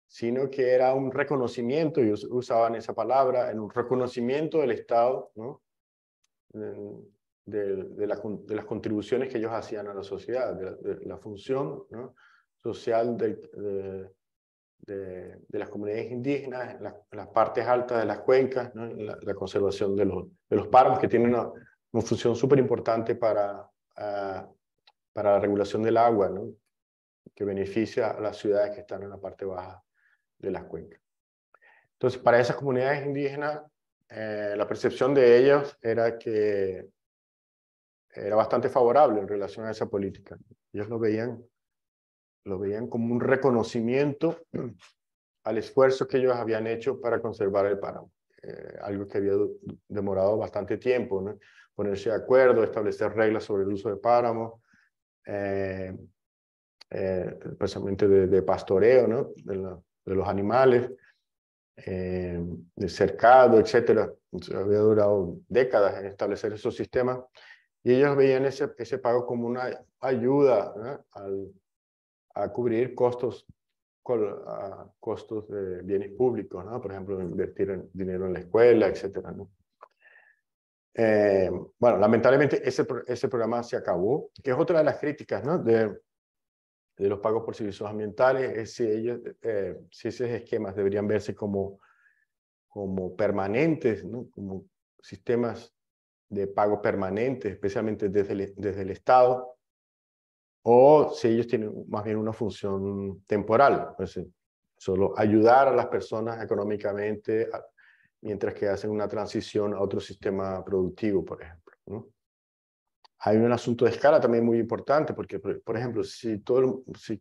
sino que era un reconocimiento, ellos usaban esa palabra, en un reconocimiento del Estado, ¿no? de, las contribuciones que ellos hacían a la sociedad, de, la, función social del, de, las comunidades indígenas, las partes altas de las cuencas, la, conservación de los, de los páramos, que tienen una, función súper importante para, ah, para la regulación del agua, que beneficia a las ciudades que están en la parte baja de las cuencas. Entonces, para esas comunidades indígenas, eh, la percepción de ellos era que era bastante favorable en relación a esa política. Ellos lo veían lo veían como un reconocimiento al esfuerzo que ellos habían hecho para conservar el páramo, eh, algo que había demorado bastante tiempo, ¿no? ponerse de acuerdo, establecer reglas sobre el uso de páramo, eh, eh precisamente de, pastoreo ¿no? de, los animales, eh, de cercado, etc. Había durado décadas en establecer esos sistemas y ellos veían ese, pago como una ayuda al, a cubrir costos, costos de bienes públicos, ¿no? por ejemplo, invertir dinero en la escuela, etc. ¿no? Eh, bueno, lamentablemente ese, ese programa se acabó, que es otra de las críticas ¿no? de, los pagos por servicios ambientales, es eh, si, esos esquemas deberían verse como, como permanentes, ¿no? como sistemas de pago permanente, especialmente desde desde el Estado, o si ellos tienen más bien una función temporal, es pues, decir, eh, solo ayudar a las personas económicamente mientras que hacen una transición a otro sistema productivo, por ejemplo. ¿no? Hay un asunto de escala también muy importante, porque, por ejemplo, si, todo, si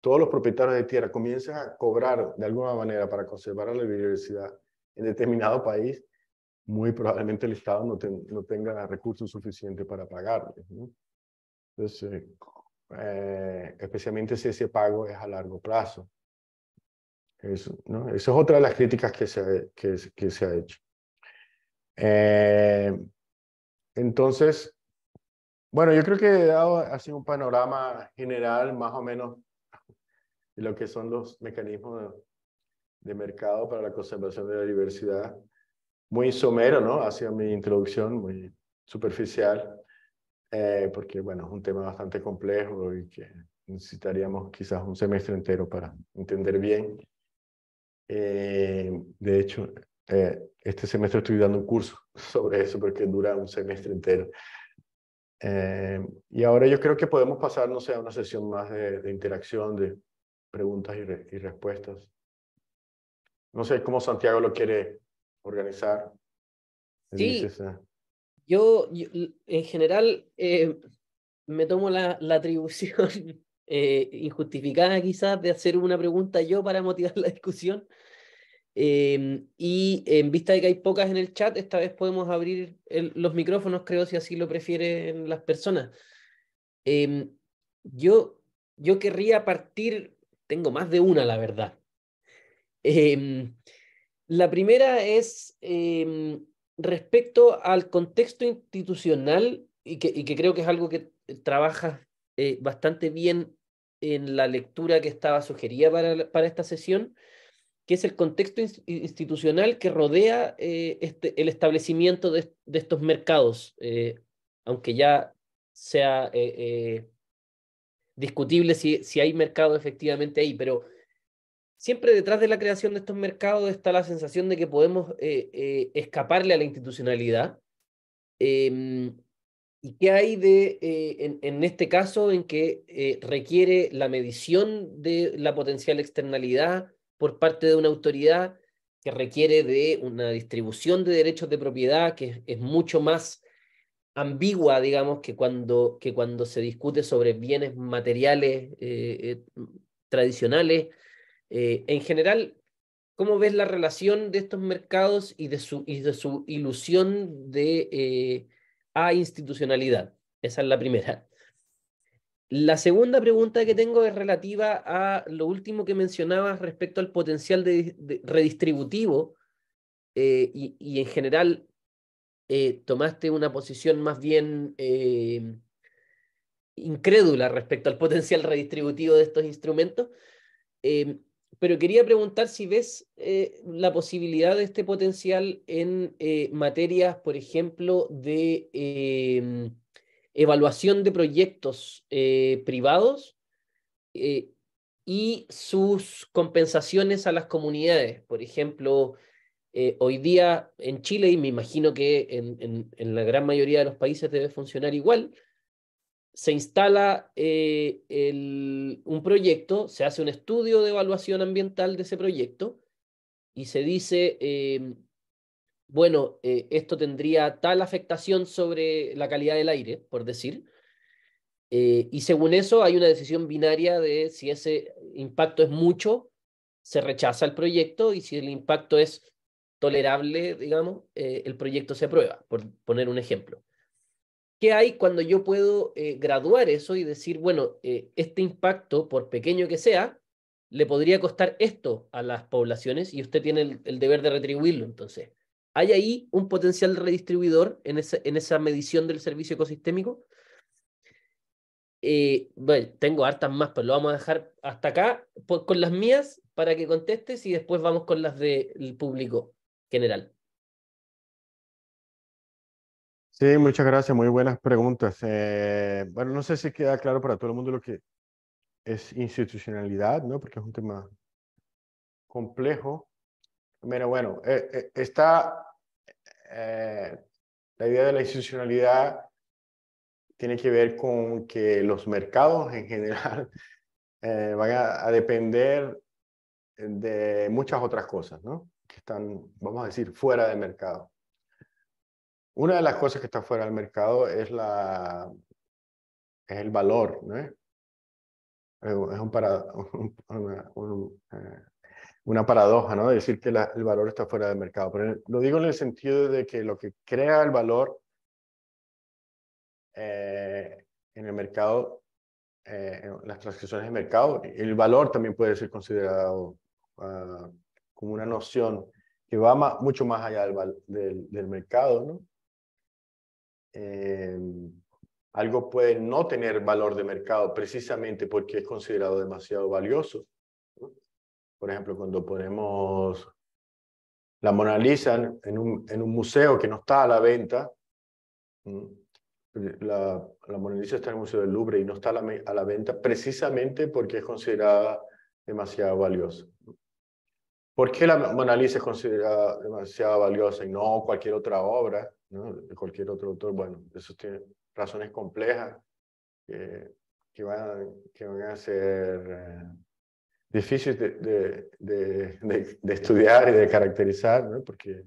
todos los propietarios de tierra comienzan a cobrar de alguna manera para conservar la biodiversidad en determinado país, muy probablemente el Estado no, no tenga recursos suficientes para pagarles. ¿no? Entonces, eh, eh, especialmente si ese pago es a largo plazo. Eso, Esa es otra de las críticas que se, ha, que, se ha hecho. Eh, entonces, bueno, yo creo que he dado así un panorama general más o menos de lo que son los mecanismos de, de mercado para la conservación de la diversidad. Muy somero, ¿no? Hacia mi introducción, muy superficial. Eh, porque bueno, es un tema bastante complejo y que necesitaríamos quizás un semestre entero para entender bien. Eh, de hecho, eh, este semestre estoy dando un curso sobre eso porque dura un semestre entero. y ahora yo creo que podemos pasar, no sé, a una sesión más de, interacción, de preguntas y, respuestas. No sé cómo Santiago lo quiere organizar. Sí, yo, en general, eh, me tomo la, atribución eh, injustificada quizás de hacer una pregunta yo para motivar la discusión. Eh, y en vista de que hay pocas en el chat, esta vez podemos abrir los micrófonos, creo, si así lo prefieren las personas. yo, yo querría partir, tengo más de una, la verdad. la primera es respecto al contexto institucional, y que, creo que es algo que trabaja eh, bastante bien en la lectura que estaba sugerida para, para, esta sesión, que es el contexto institucional que rodea eh, este, el establecimiento de, estos mercados, eh, aunque ya sea discutible si, si hay mercado efectivamente ahí, pero siempre detrás de la creación de estos mercados está la sensación de que podemos eh, eh, escaparle a la institucionalidad. Em, ¿Y qué hay de, eh, en, este caso en que requiere la medición de la potencial externalidad por parte de una autoridad que requiere de una distribución de derechos de propiedad que es, mucho más ambigua, digamos, que cuando, que cuando se discute sobre bienes materiales tradicionales? Eh, en general, ¿cómo ves la relación de estos mercados y de su, de su ilusión de eh, a institucionalidad? Esa es la primera. La segunda pregunta que tengo es relativa a lo último que mencionabas respecto al potencial redistributivo eh, y, en general tomaste una posición más bien incrédula respecto al potencial redistributivo de estos instrumentos pero quería preguntar si ves eh, la posibilidad de este potencial en eh, materias, por ejemplo, de em, evaluación de proyectos eh, privados y sus compensaciones a las comunidades. Por ejemplo, hoy día en Chile, y me imagino que en la gran mayoría de los países debe funcionar igual, se instala eh, un proyecto, se hace un estudio de evaluación ambiental de ese proyecto y se dice, em, bueno, eh, esto tendría tal afectación sobre la calidad del aire, por decir, eh, y según eso hay una decisión binaria de si ese impacto es mucho, se rechaza el proyecto y si el impacto es tolerable, digamos, el proyecto se aprueba, por poner un ejemplo. ¿Qué hay cuando yo puedo eh, graduar eso y decir, bueno, eh, este impacto, por pequeño que sea, le podría costar esto a las poblaciones y usted tiene el, deber de retribuirlo? Entonces, ¿hay ahí un potencial redistribuidor en esa, en esa medición del servicio ecosistémico? Eh, bueno, tengo hartas más, pero lo vamos a dejar hasta acá con las mías para que contestes y después vamos con las del público general. Sí, muchas gracias, muy buenas preguntas. Eh, bueno, no sé si queda claro para todo el mundo lo que es institucionalidad, ¿no? Porque es un tema complejo. Pero bueno, eh, eh, la idea de la institucionalidad tiene que ver con que los mercados en general van a, depender de muchas otras cosas, ¿no? Que están, vamos a decir, fuera de mercado. Una de las cosas que está fuera del mercado es, la, es el valor, ¿no? Es, un para, eh, una, paradoja, ¿no? Decir que el valor está fuera del mercado. Pero lo digo en el sentido de que lo que crea el valor eh, en el mercado, eh, las transacciones de mercado, el valor también puede ser considerado ah, como una noción que va mucho más allá del, del, del mercado, ¿no? Eh, algo puede no tener valor de mercado precisamente porque es considerado demasiado valioso. Por ejemplo, cuando ponemos la Mona Lisa en un, en un museo que no está a la venta, la, la Mona Lisa está en el Museo del Louvre y no está a la, a la venta precisamente porque es considerada demasiado valiosa. ¿Por qué la Mona Lisa es considerada demasiado valiosa y no cualquier otra obra? de cualquier otro autor. Bueno, eso tiene razones complejas que, que, van, que van a ser eh, difíciles de, de, de, estudiar y de caracterizar, ¿no? porque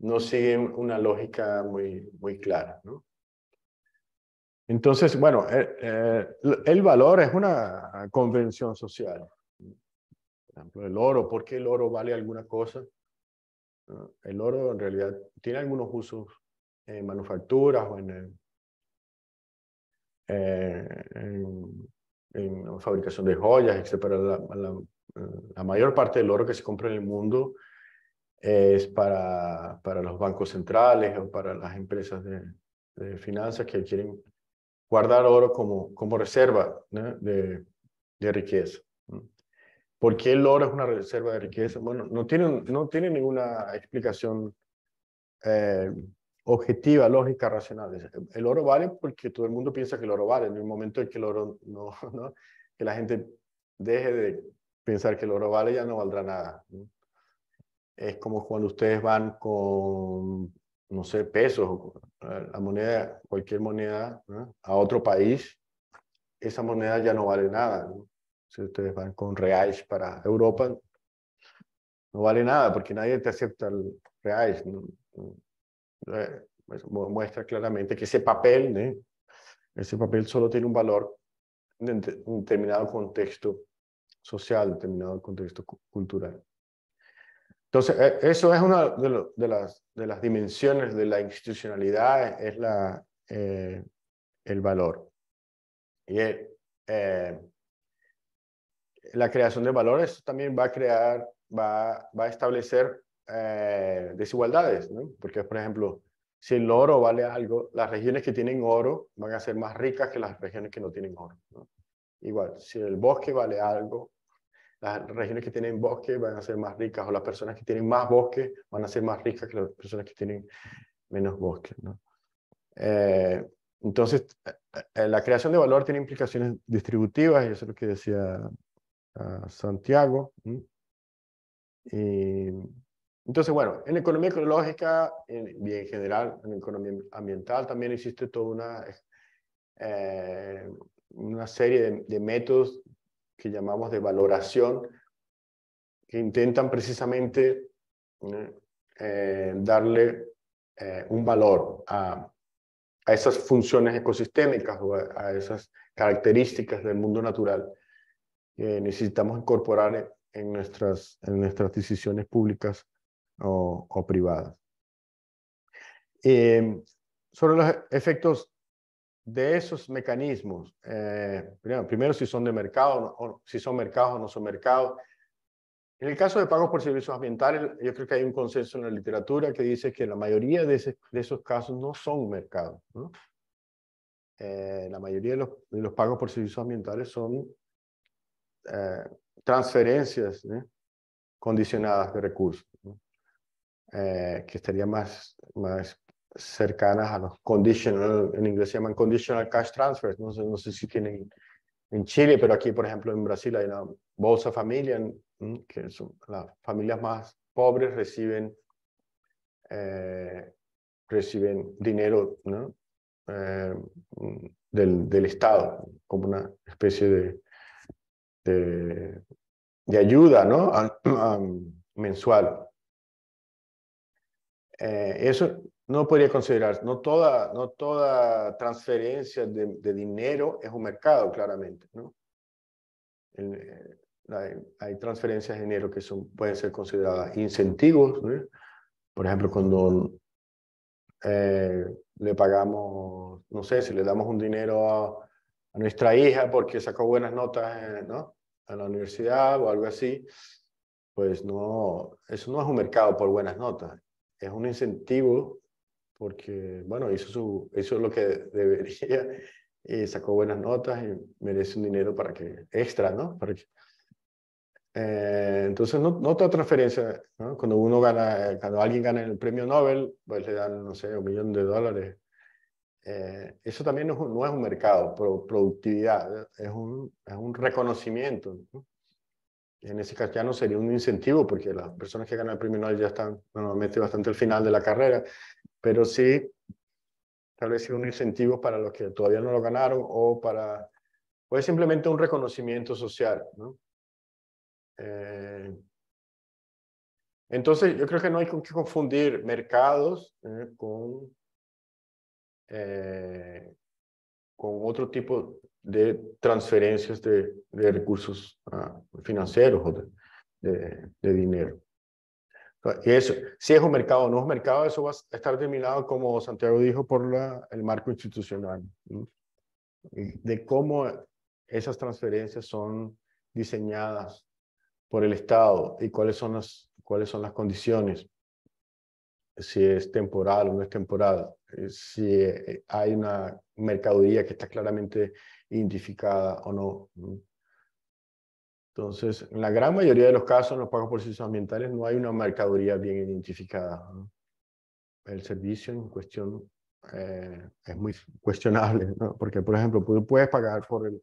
no siguen una lógica muy, muy clara. ¿no? Entonces, bueno, eh, eh, el valor es una convención social. Por ejemplo, el oro, ¿por qué el oro vale alguna cosa? El oro en realidad tiene algunos usos en manufacturas o en, en, fabricación de joyas, etc. la, mayor parte del oro que se compra en el mundo es para, para los bancos centrales o para las empresas de, finanzas que quieren guardar oro como, como reserva de, de riqueza. ¿Por qué el oro es una reserva de riqueza? Bueno, no tiene, no tiene ninguna explicación eh, objetiva, lógica, racional. El oro vale porque todo el mundo piensa que el oro vale. En el momento en que el oro no, que la gente deje de pensar que el oro vale, ya no valdrá nada. Es como cuando ustedes van con, no sé, pesos, la moneda, cualquier moneda, a otro país, esa moneda ya no vale nada. ¿no? Si ustedes van con reais para Europa, no vale nada porque nadie te acepta el reales eh, pues, muestra claramente que ese papel, ¿eh? ese papel solo tiene un valor en determinado contexto social, determinado contexto cultural. Entonces, eh, eso es una de, de, las, de las, dimensiones de la institucionalidad, es la, el valor. Y la creación de valores también va a crear, va, va a establecer eh, desigualdades, ¿no? Porque, por ejemplo, si el oro vale algo, las regiones que tienen oro van a ser más ricas que las regiones que no tienen oro. Igual, si el bosque vale algo, las regiones que tienen bosque van a ser más ricas o las personas que tienen más bosque van a ser más ricas que las personas que tienen menos bosque. ¿no? Eh, entonces, eh, la creación de valor tiene implicaciones distributivas y eso es lo que decía Santiago. entonces, bueno, en economía ecológica en, y en general, en economía ambiental, también existe toda una, eh, una serie de, métodos que llamamos de valoración, que intentan precisamente eh, darle eh, un valor a, esas funciones ecosistémicas o a esas características del mundo natural necesitamos incorporar en nuestras, en nuestras decisiones públicas o, privadas. Em, sobre los efectos de esos mecanismos, eh, primero, si son de mercado, o si son mercados o no son mercados. En el caso de pagos por servicios ambientales, yo creo que hay un consenso en la literatura que dice que la mayoría de, de esos casos no son mercados. Eh, la mayoría de los, de los, pagos por servicios ambientales son eh, transferencias condicionadas de recursos, eh, que estarían más, más cercanas a los conditional, en inglés se llaman conditional cash transfers, no sé, no sé si tienen en Chile, pero aquí, por ejemplo, en Brasil hay una bolsa familia, que son las familias más pobres reciben, eh, reciben dinero del, del Estado, como una especie de este, de, ayuda ¿no? mensual. Eh, eso no podría considerarse. No toda, no toda transferencia de, dinero es un mercado, claramente. ¿no? Eh, hay, transferencias de dinero que son, pueden ser consideradas incentivos. ¿no? Por ejemplo, cuando eh, le pagamos, no sé, si le damos un dinero a, a nuestra hija porque sacó buenas notas, ¿no? a la universidad o algo así, pues no, eso no es un mercado por buenas notas, es un incentivo porque, bueno, hizo, su, hizo lo que debería y sacó buenas notas y merece un dinero para que, extra, ¿no? Eh, entonces, no, no toda transferencia, ¿no? Cuando uno gana, cuando alguien gana el premio Nobel, pues le dan, no sé, un millón de dólares eh, eso también no es, un, mercado, productividad, es un, es un reconocimiento. En ese caso ya no sería un incentivo, porque las personas que ganan el premio Nobel ya están normalmente bastante al final de la carrera, pero sí tal vez sea un incentivo para los que todavía no lo ganaron o para, o es simplemente un reconocimiento social. ¿no? Eh, entonces, yo creo que no hay que confundir mercados eh, con eh, con otro tipo de transferencias de, recursos ah, financieros o de, dinero. Y eso, si es un mercado o no es un mercado, eso va a estar determinado, como Santiago dijo, por la, el marco institucional, de cómo esas transferencias son diseñadas por el Estado y cuáles son las, cuáles son las condiciones, si es temporal o no es temporal, eh, si eh, hay una mercadería que está claramente identificada o no. Entonces, en la gran mayoría de los casos, en los pagos por servicios ambientales, no hay una mercadería bien identificada. El servicio en cuestión eh, es muy cuestionable, porque, por ejemplo, puedes pagar por, el,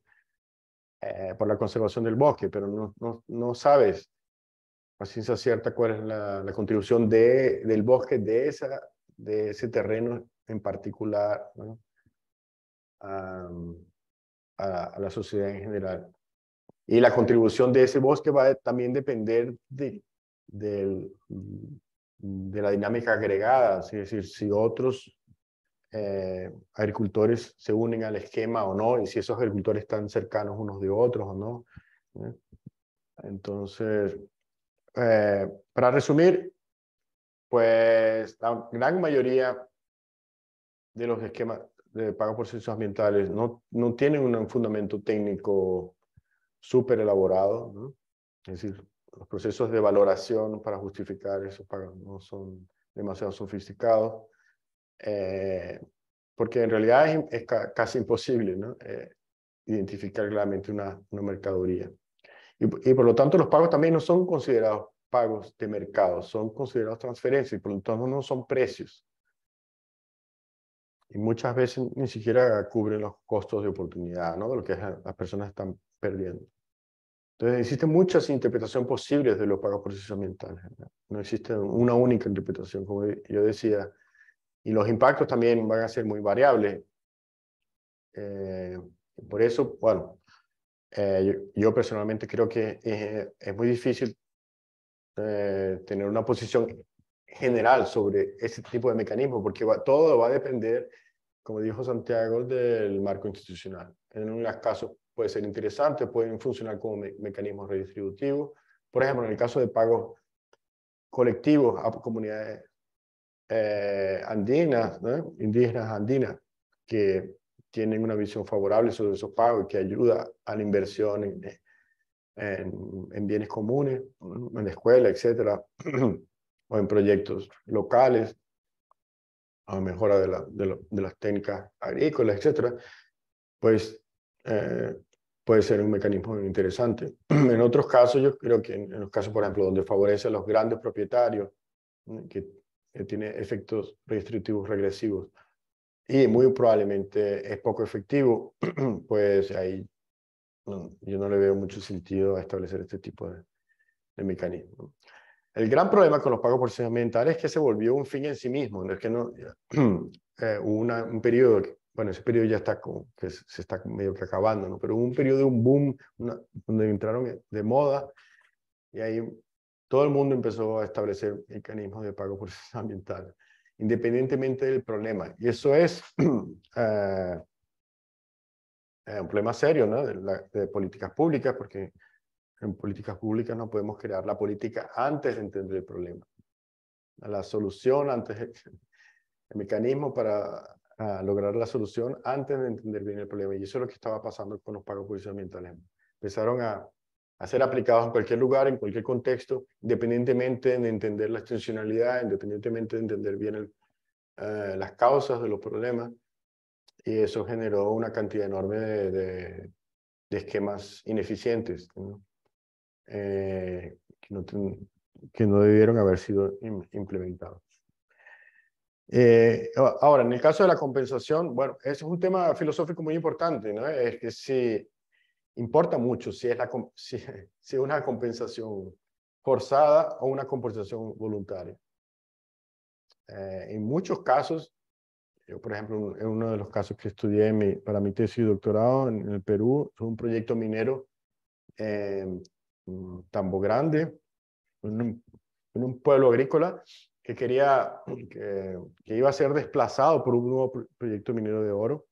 por la conservación del bosque, pero no, no, no sabes a ciencia cierta cuál es la, la contribución de, del bosque de, esa, de ese terreno en particular a, la sociedad en general. Y la contribución de ese bosque va a también depender de, de, de la dinámica agregada, es decir, si otros eh, agricultores se unen al esquema o no, y si esos agricultores están cercanos unos de otros o no. Entonces, eh, para resumir, pues la gran mayoría de los esquemas de pago por servicios ambientales no, no tienen un fundamento técnico súper elaborado, es decir, los procesos de valoración para justificar esos pagos no son demasiado sofisticados, eh, porque en realidad es, casi imposible ¿no? Eh, identificar claramente una, una mercadería. Y, y, por lo tanto los pagos también no son considerados pagos de mercado, son considerados transferencias y por lo tanto no son precios y muchas veces ni siquiera cubren los costos de oportunidad, ¿no? De lo que las personas están perdiendo. Entonces, existen muchas interpretaciones posibles de los pagos procesos ¿no? no existe una única interpretación, como yo decía. Y los impactos también van a ser muy variables. Eh, por eso, bueno, eh, yo, personalmente creo que es, eh, muy difícil tener una posición general sobre ese tipo de mecanismos, porque todo va a depender como dijo Santiago, del marco institucional. En algunos casos puede ser interesante, pueden funcionar como mecanismos redistributivos. Por ejemplo, en el caso de pagos colectivos a comunidades eh, andinas, indígenas andinas, que tienen una visión favorable sobre esos pagos y que ayuda a la inversión en, en, bienes comunes, en la escuela etcétera, o en proyectos locales a mejora de, la, de, las técnicas agrícolas, etcétera, pues eh, puede ser un mecanismo interesante. En otros casos, yo creo que en, los casos, por ejemplo, donde favorece a los grandes propietarios, mm, que, tiene efectos restrictivos regresivos, y muy probablemente es poco efectivo, pues ahí mm, yo no le veo mucho sentido a establecer este tipo de, de mecanismo. El gran problema con los pagos por servicios ambientales es que se volvió un fin en sí mismo. es que no, eh, hubo una, un periodo, bueno, ese periodo ya está que se está medio que acabando, ¿no? pero hubo un periodo, un boom, una, donde entraron de moda y ahí todo el mundo empezó a establecer mecanismos de pago por servicios ambientales, independientemente del problema. Y eso es eh, eh, un problema serio ¿no? de, de políticas públicas, porque en políticas públicas no podemos crear la política antes de entender el problema. La solución antes, el mecanismo para lograr la solución antes de entender bien el problema. Y eso es lo que estaba pasando con los pagos por ambientales. Empezaron a, ser aplicados en cualquier lugar, en cualquier contexto, independientemente de entender la extensionalidad, independientemente de entender bien eh, las causas de los problemas. Y eso generó una cantidad enorme de, esquemas ineficientes. Eh, que, no que, no debieron haber sido implementados. Eh, ahora, en el caso de la compensación, bueno, eso es un tema filosófico muy importante, ¿no? Es que si importa mucho si es, la, si, una compensación forzada o una compensación voluntaria. Eh, en muchos casos, yo, por ejemplo, en uno de los casos que estudié mi, para mi tesis de doctorado en, el Perú, fue un proyecto minero Tambo Grande, en un, pueblo agrícola que quería, que, iba a ser desplazado por un nuevo proyecto minero de oro.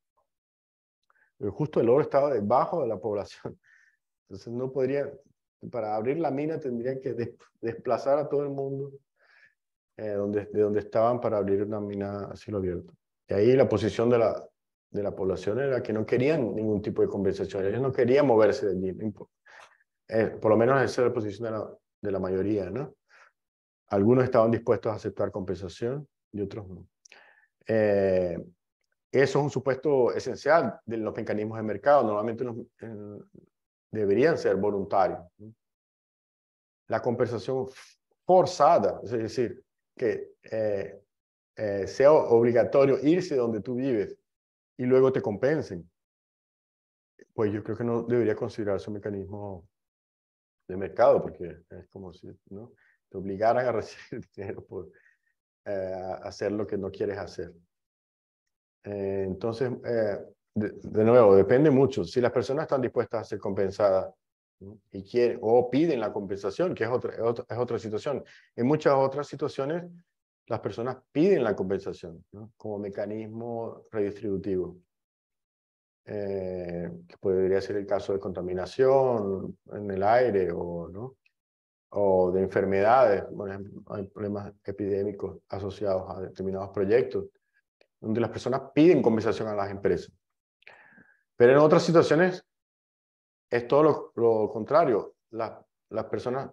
Eh, justo el oro estaba debajo de la población. Entonces no podría, para abrir la mina tendrían que desplazar a todo el mundo eh, donde, de donde estaban para abrir una mina a cielo abierto. Y ahí la posición de la, de la población era que no querían ningún tipo de conversación, ellos no querían moverse de allí, no eh, por lo menos esa es la posición de la, de la mayoría, ¿no? Algunos estaban dispuestos a aceptar compensación y otros no. Eh, eso es un supuesto esencial de los mecanismos de mercado. Normalmente deberían ser voluntarios. La compensación forzada, es decir, que eh, sea obligatorio irse donde tú vives y luego te compensen, pues yo creo que no debería considerarse un mecanismo de mercado, porque es como si ¿no? te obligaran a recibir dinero por eh, hacer lo que no quieres hacer. Eh, entonces, eh, de, nuevo, depende mucho. Si las personas están dispuestas a ser compensadas y quieren, o piden la compensación, que es otra, es otra, situación. En muchas otras situaciones, las personas piden la compensación como mecanismo redistributivo. Eh, que podría ser el caso de contaminación en el aire o, ¿no? o de enfermedades, por ejemplo, hay problemas epidémicos asociados a determinados proyectos, donde las personas piden compensación a las empresas. Pero en otras situaciones es todo lo, lo contrario. Las, las personas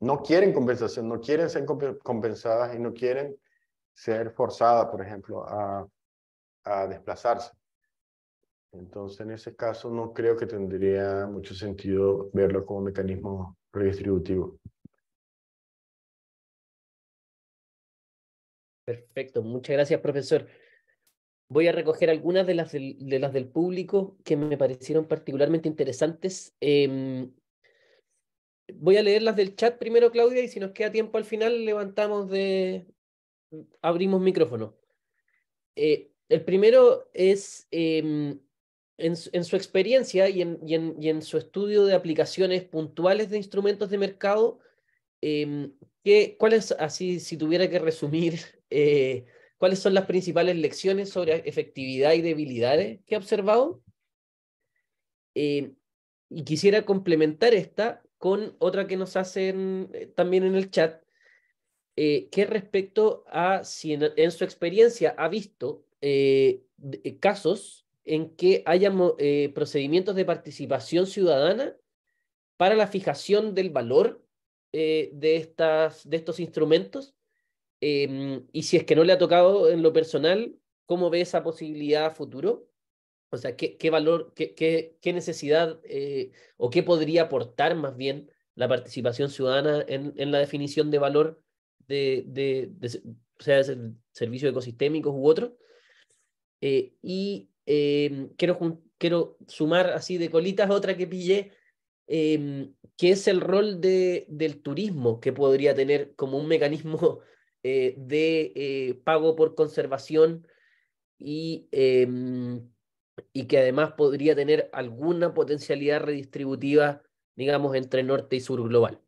no quieren compensación, no quieren ser compensadas y no quieren ser forzadas, por ejemplo, a, a desplazarse. Entonces, en ese caso, no creo que tendría mucho sentido verlo como un mecanismo redistributivo. Perfecto, muchas gracias, profesor. Voy a recoger algunas de las del, de las del público que me parecieron particularmente interesantes. Em, voy a leer las del chat primero, Claudia, y si nos queda tiempo al final, levantamos de... abrimos micrófono. Eh, el primero es... Em, en, su experiencia y en, y, en, su estudio de aplicaciones puntuales de instrumentos de mercado, em, ¿qué, ¿cuáles, así si tuviera que resumir, eh, cuáles son las principales lecciones sobre efectividad y debilidades que ha observado? Em, y quisiera complementar esta con otra que nos hacen eh, también en el chat, eh, que respecto a si en, su experiencia ha visto casos en que haya eh, procedimientos de participación ciudadana para la fijación del valor eh, de, estas, de estos instrumentos. Em, y si es que no le ha tocado en lo personal, ¿cómo ve esa posibilidad a futuro? O sea, ¿qué, qué valor, qué, qué, qué necesidad eh, o qué podría aportar más bien la participación ciudadana en, en la definición de valor de, de, de, de sea, servicios ecosistémicos u otros? y Em, quiero, sumar así de colitas otra que pillé, em, que es el rol de, del turismo que podría tener como un mecanismo eh, de eh, pago por conservación y, em, y que además podría tener alguna potencialidad redistributiva, digamos, entre norte y sur global.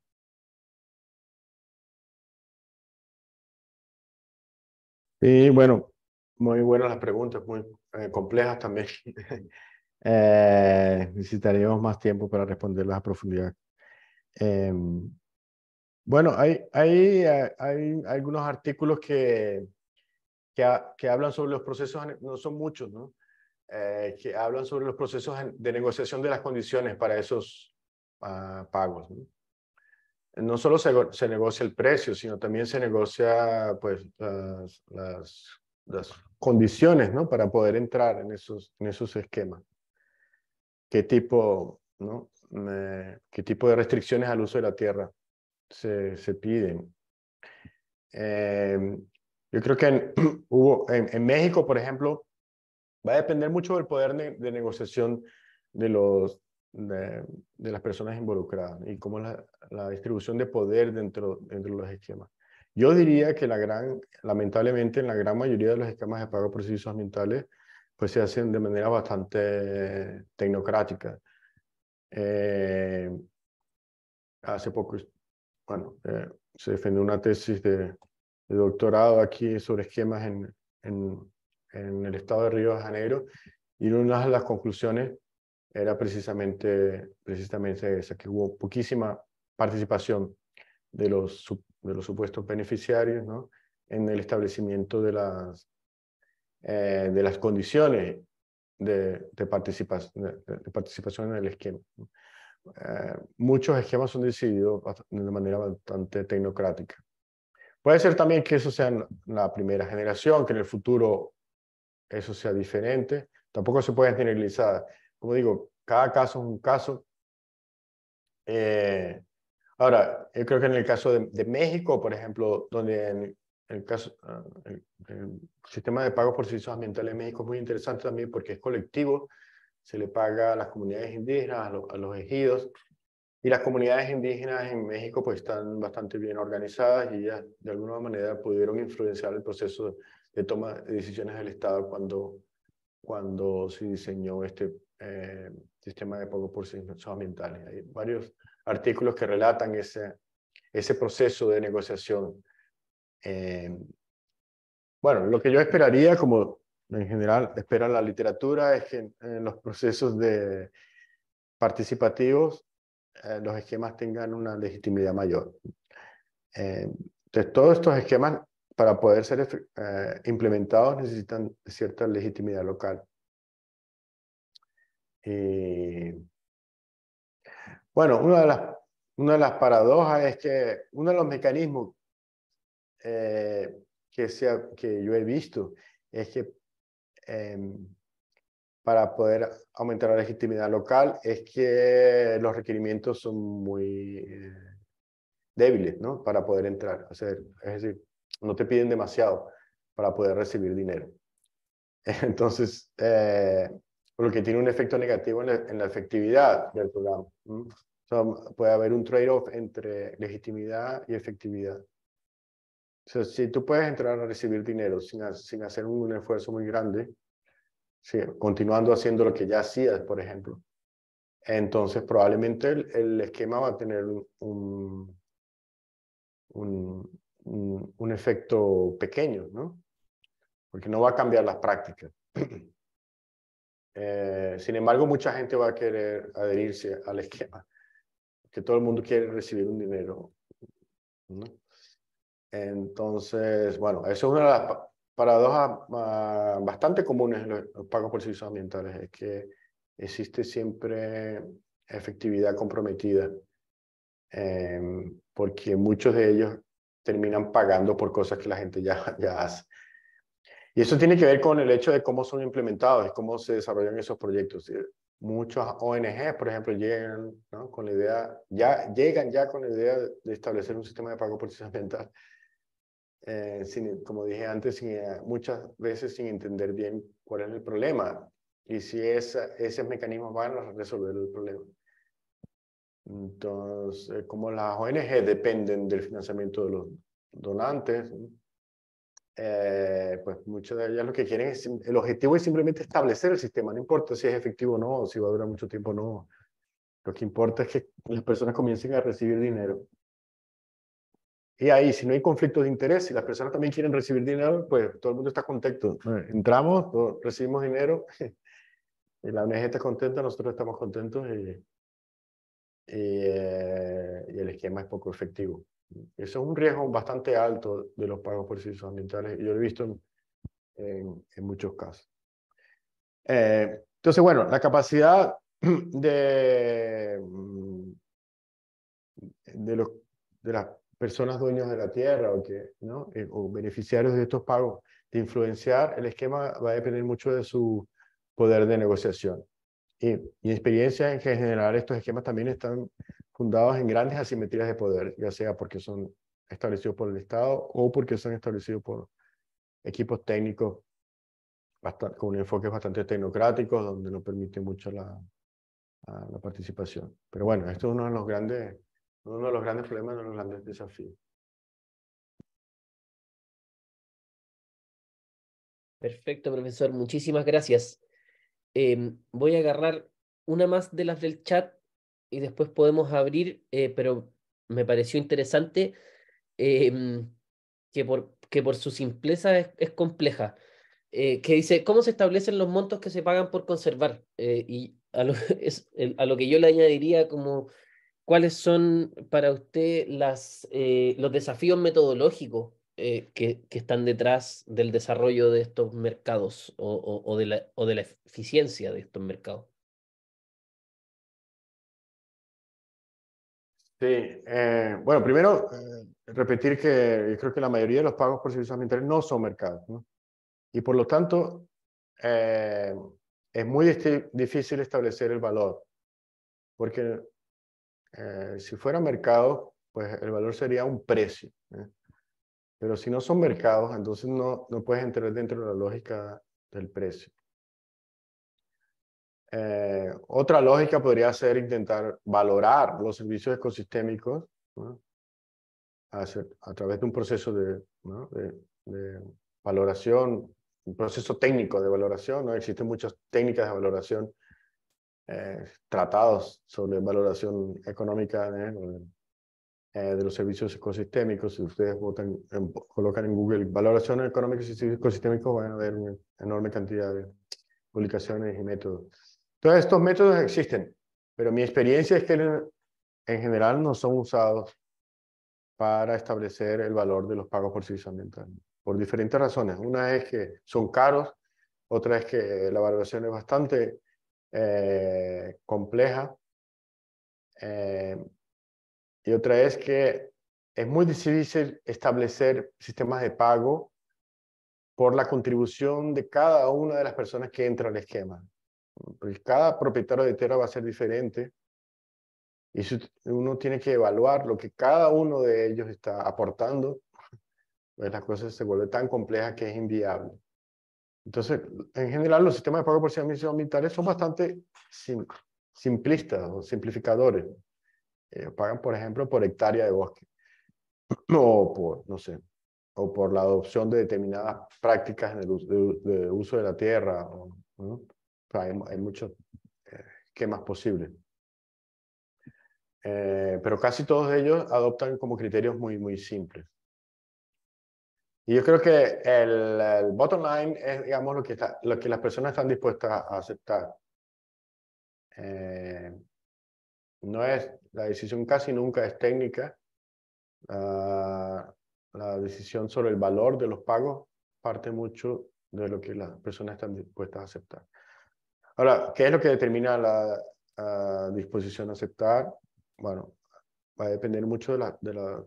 Sí, bueno, muy buenas las preguntas, muy eh, complejas también. eh, necesitaríamos más tiempo para responderlas a profundidad. Em, bueno, hay, hay, eh, hay algunos artículos que, que, que, hablan sobre los procesos, no son muchos, ¿no? Eh, que hablan sobre los procesos de negociación de las condiciones para esos ah, pagos. ¿no? solo se, se, negocia el precio, sino también se negocia pues, las las condiciones ¿no? para poder entrar en esos, en esos esquemas. ¿Qué tipo, ¿no? ¿Qué tipo de restricciones al uso de la tierra se, piden? Em, yo creo que en, hubo, en, México, por ejemplo, va a depender mucho del poder de negociación de, los, de, las personas involucradas y cómo la, la distribución de poder dentro, dentro de los esquemas. Yo diría que la gran, lamentablemente en la gran mayoría de los esquemas de pago por servicios ambientales, pues se hacen de manera bastante tecnocrática. Eh, hace poco, bueno, eh, se defendió una tesis de, doctorado aquí sobre esquemas en, en, en, el estado de Río de Janeiro y una de las conclusiones era precisamente, precisamente esa, que hubo poquísima participación de los, de los supuestos beneficiarios, ¿no? en el establecimiento de las, eh, de las condiciones de, de, de, participación en el esquema. Eh, muchos esquemas son decididos de manera bastante tecnocrática. Puede ser también que eso sea la primera generación, que en el futuro eso sea diferente. Tampoco se puede generalizar. Como digo, cada caso es un caso. Eh, Ahora, yo creo que en el caso de, México, por ejemplo, donde el, caso, ah, el, sistema de pago por servicios ambientales en México es muy interesante también porque es colectivo, se le paga a las comunidades indígenas, a, los ejidos, y las comunidades indígenas en México pues están bastante bien organizadas y ya de alguna manera pudieron influenciar el proceso de toma de decisiones del Estado cuando, cuando se diseñó este eh, sistema de pago por servicios ambientales. Hay varios artículos que relatan ese, ese proceso de negociación. Eh, bueno, lo que yo esperaría, como en general espera la literatura, es que en los procesos de participativos eh, los esquemas tengan una legitimidad mayor. Eh, entonces, todos estos esquemas, para poder ser implementados, necesitan cierta legitimidad local. Y bueno, una de las, una de las paradojas es que uno de los mecanismos eh, que, sea, que yo he visto es que em, para poder aumentar la legitimidad local es que los requerimientos son muy eh, débiles ¿no? para poder entrar. es decir, no te piden demasiado para poder recibir dinero. Entonces, eh, por lo que tiene un efecto negativo en la, efectividad del programa. puede haber un trade-off entre legitimidad y efectividad. si tú puedes entrar a recibir dinero sin, sin hacer un, esfuerzo muy grande, continuando haciendo lo que ya hacías, por ejemplo, entonces probablemente el, esquema va a tener un, un, un, un efecto pequeño, ¿no? Porque no va a cambiar las prácticas. Eh, sin embargo, mucha gente va a querer adherirse al esquema, que todo el mundo quiere recibir un dinero. Entonces, bueno, eso es una de las paradojas ah, bastante comunes en los pagos por servicios ambientales, es que existe siempre efectividad comprometida, em, porque muchos de ellos terminan pagando por cosas que la gente ya, ya hace. Y eso tiene que ver con el hecho de cómo son implementados, cómo se desarrollan esos proyectos. Muchas ONGs, por ejemplo, llegan ¿no? con la idea, ya llegan ya con la idea de establecer un sistema de pago por ambiental, eh, sin, como dije antes, eh, muchas veces sin entender bien cuál es el problema y si esos mecanismos van a resolver el problema. Entonces, como las ONG dependen del financiamiento de los donantes, eh, pues muchos de ellas lo que quieren es, el objetivo es simplemente establecer el sistema, no importa si es efectivo o no, si va a durar mucho tiempo o no. Lo que importa es que las personas comiencen a recibir dinero. Y ahí, si no hay conflicto de interés, si las personas también quieren recibir dinero, pues todo el mundo está contento. Entramos, recibimos dinero, la ONG está contenta, nosotros estamos contentos y eh, el esquema es poco efectivo. Eso es un riesgo bastante alto de los pagos por servicios ambientales, yo lo he visto en, muchos casos. Eh, entonces, bueno, la capacidad de, mm, de, las personas dueñas de la tierra o, que, eh, o beneficiarios de estos pagos de influenciar el esquema va a depender mucho de su poder de negociación. Y mi experiencia en que en general estos esquemas también están fundados en grandes asimetrías de poder, ya sea porque son establecidos por el Estado o porque son establecidos por equipos técnicos con un enfoque bastante tecnocrático, donde no permite mucho la, participación. Pero bueno, esto es uno de los grandes, uno de los grandes problemas, uno de los grandes desafíos. Perfecto, profesor. Muchísimas gracias. Em, voy a agarrar una más de las del chat y después podemos abrir, eh, pero me pareció interesante em, que, por, que por su simpleza es, compleja. Eh, que dice, ¿cómo se establecen los montos que se pagan por conservar? Eh, y a lo, que yo le añadiría como, ¿cuáles son para usted las, los desafíos metodológicos que, que, están detrás del desarrollo de estos mercados o, de la, o de la eficiencia de estos mercados? Sí, eh, bueno, primero eh, repetir que yo creo que la mayoría de los pagos por servicios ambientales no son mercados, Y por lo tanto, eh, es muy difícil establecer el valor, porque eh, si fuera mercado, pues el valor sería un precio. Pero si no son mercados, entonces no, no puedes entrar dentro de la lógica del precio. Eh, otra lógica podría ser intentar valorar los servicios ecosistémicos a, través de un proceso de, de, valoración, un proceso técnico de valoración. ¿no? Existen muchas técnicas de valoración, eh, tratados sobre valoración económica eh, de los servicios ecosistémicos. Si ustedes colocan en Google valoración económica y servicios ecosistémicos, van a ver una enorme cantidad de publicaciones y métodos. Todos estos métodos existen, pero mi experiencia es que en general no son usados para establecer el valor de los pagos por servicios ambientales, por diferentes razones. Una es que son caros, otra es que la valoración es bastante eh, compleja eh, y otra es que es muy difícil establecer sistemas de pago por la contribución de cada una de las personas que entra al esquema. Pues, cada propietario de tierra va a ser diferente. Y uno tiene que evaluar lo que cada uno de ellos está aportando, pues las cosas se vuelven tan complejas que es inviable. Entonces, en general, los sistemas de pago por servicios ambientales son bastante simplistas o simplificadores. Eh, pagan, por ejemplo, por hectárea de bosque o por, no sé, o por la adopción de determinadas prácticas en el de, uso de la tierra. ¿no? hay, hay muchos eh, esquemas posibles. Eh, pero casi todos ellos adoptan como criterios muy, muy simples. Y yo creo que el, bottom line es, digamos, lo que, está, lo que las personas están dispuestas a aceptar. Eh, no es, la decisión casi nunca es técnica. la decisión sobre el valor de los pagos parte mucho de lo que las personas están dispuestas a aceptar. Ahora, ¿qué es lo que determina la disposición a aceptar? Bueno, va a depender mucho de, la, de, la,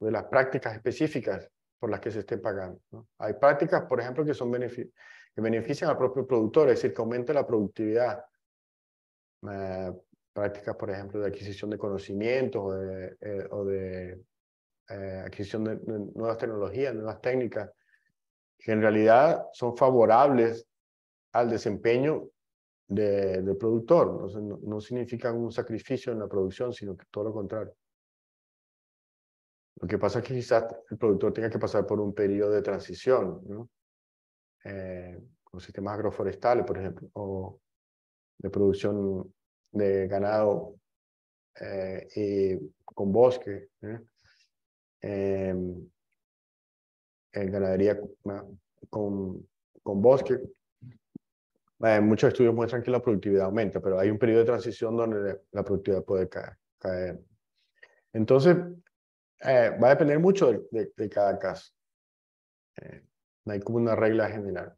de, las prácticas específicas por las que se esté pagando. Hay prácticas, por ejemplo, que, son que benefician al propio productor, es decir, que aumenta la productividad. Eh, prácticas, por ejemplo, de adquisición de conocimientos o de, eh, eh, adquisición de, nuevas tecnologías, nuevas técnicas, que en realidad son favorables al desempeño del productor. No, no, un sacrificio en la producción, sino que todo lo contrario. Lo que pasa es que quizás el productor tenga que pasar por un periodo de transición, eh, con sistemas agroforestales, por ejemplo, o de producción de ganado eh, y con bosque, eh, en ganadería con, con bosque, muchos estudios muestran que la productividad aumenta, pero hay un periodo de transición donde la productividad puede caer. Entonces, eh, va a depender mucho de, cada caso. Eh, no hay como una regla general.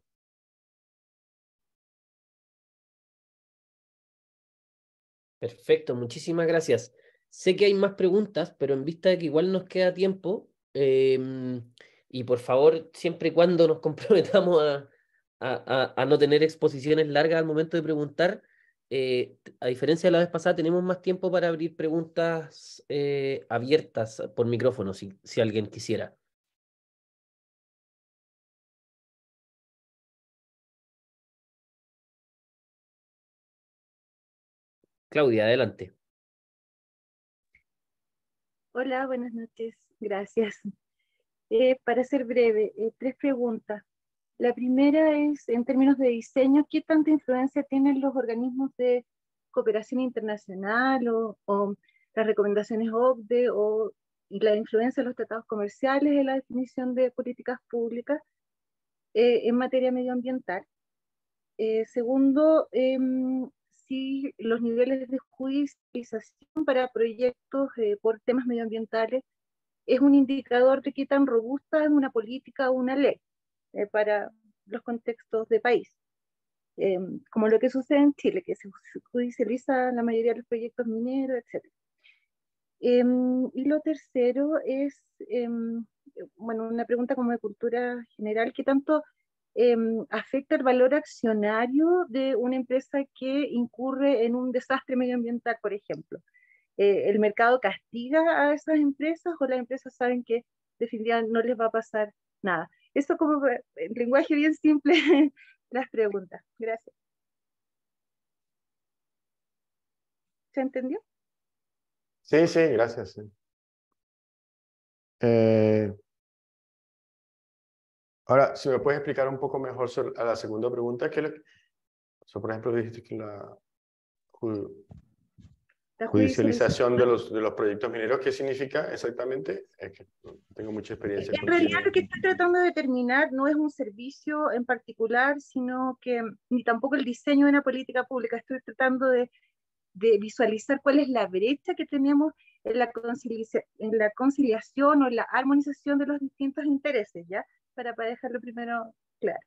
Perfecto, muchísimas gracias. Sé que hay más preguntas, pero en vista de que igual nos queda tiempo, em, y por favor, siempre y cuando nos comprometamos a, a, no tener exposiciones largas al momento de preguntar. Eh, a diferencia de la vez pasada, tenemos más tiempo para abrir preguntas eh, abiertas por micrófono, si, alguien quisiera. Claudia, adelante. Hola, buenas noches. Gracias. Eh, para ser breve, tres preguntas. La primera es, en términos de diseño, ¿qué tanta influencia tienen los organismos de cooperación internacional o, las recomendaciones OCDE o y la influencia de los tratados comerciales en la definición de políticas públicas eh, en materia medioambiental? Eh, segundo, em, si los niveles de judicialización para proyectos eh, por temas medioambientales es un indicador de qué tan robusta es una política o una ley. Eh, para los contextos de país. Eh, como lo que sucede en Chile, que se judicializa la mayoría de los proyectos mineros, etc. Em, y lo tercero es, em, bueno, una pregunta como de cultura general, ¿qué tanto em, afecta el valor accionario de una empresa que incurre en un desastre medioambiental, por ejemplo? Eh, ¿El mercado castiga a esas empresas o las empresas saben que definitivamente no les va a pasar nada? Eso como en eh, lenguaje bien simple las preguntas. Gracias. ¿Se entendió? Sí, sí, gracias. Eh, ahora, si me puedes explicar un poco mejor a la segunda pregunta, que, por ejemplo dijiste que la la judicialización de los, de los proyectos mineros, ¿qué significa exactamente? tengo mucha experiencia. En realidad lo que estoy tratando de determinar no es un servicio en particular, sino que ni tampoco el diseño de una política pública. Estoy tratando de, de visualizar cuál es la brecha que tenemos en la, en la conciliación o en la armonización de los distintos intereses, ¿ya? Para, para dejarlo primero claro.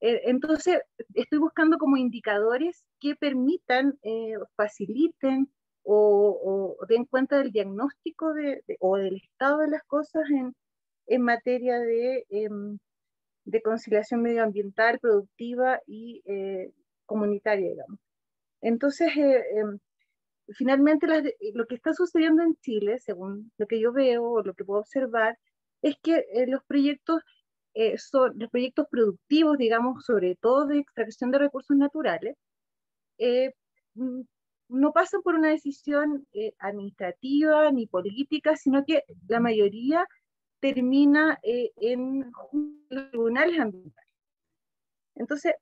Eh, entonces, estoy buscando como indicadores que permitan, eh, faciliten, o, den cuenta del diagnóstico de, o del estado de las cosas en, en materia de, em, de, conciliación medioambiental, productiva y eh, comunitaria, digamos. Entonces, eh, em, finalmente lo que está sucediendo en Chile, según lo que yo veo o lo que puedo observar, es que eh, los proyectos son los proyectos productivos, digamos, sobre todo de extracción de recursos naturales, mm, no pasan por una decisión eh, administrativa ni política, sino que la mayoría termina eh, en tribunales ambientales. Entonces,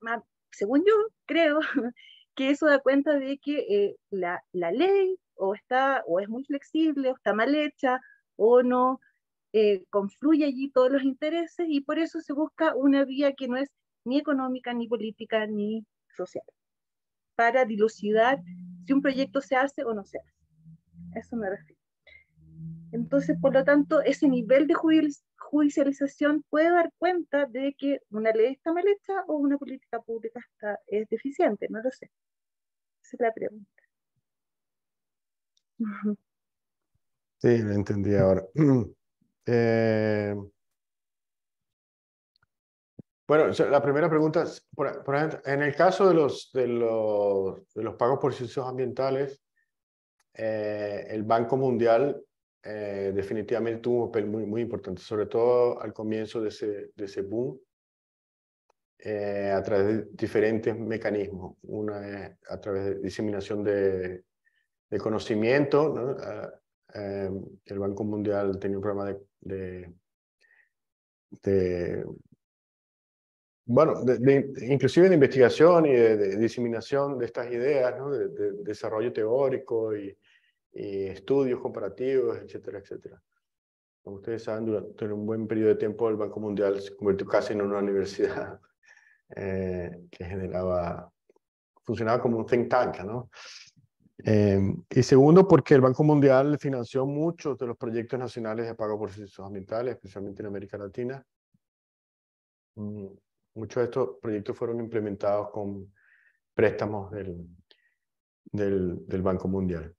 según yo, creo que eso da cuenta de que eh, la, ley o, está, o es muy flexible, o está mal hecha, o no confluye allí todos los intereses, y por eso se busca una vía que no es ni económica, ni política, ni social, para dilucidar si un proyecto se hace o no se hace. eso me refiero. Entonces, por lo tanto, ese nivel de judicialización puede dar cuenta de que una ley está mal hecha o una política pública está, es deficiente, no lo sé. Esa es la pregunta. Sí, lo entendí ahora. Eh, bueno, la primera pregunta, es, por, ejemplo, en el caso de los, de los, pagos por servicios ambientales, eh, el Banco Mundial eh, definitivamente tuvo un papel muy, muy importante, sobre todo al comienzo de ese, de ese boom, eh, a través de diferentes mecanismos. Una es a través de diseminación de, de conocimiento. Em, el Banco Mundial tenía un programa de, de bueno, inclusive de investigación y de, diseminación de estas ideas, de, desarrollo teórico y, estudios comparativos, etcétera, etcétera. Como ustedes saben, durante un buen periodo de tiempo el Banco Mundial se convirtió casi en una universidad eh, que generaba, funcionaba como un think tank, ¿no? Eh, y segundo, porque el Banco Mundial financió muchos de los proyectos nacionales de pago por servicios ambientales, especialmente en América Latina. Mm, Muchos de estos proyectos fueron implementados con préstamos del, Banco Mundial.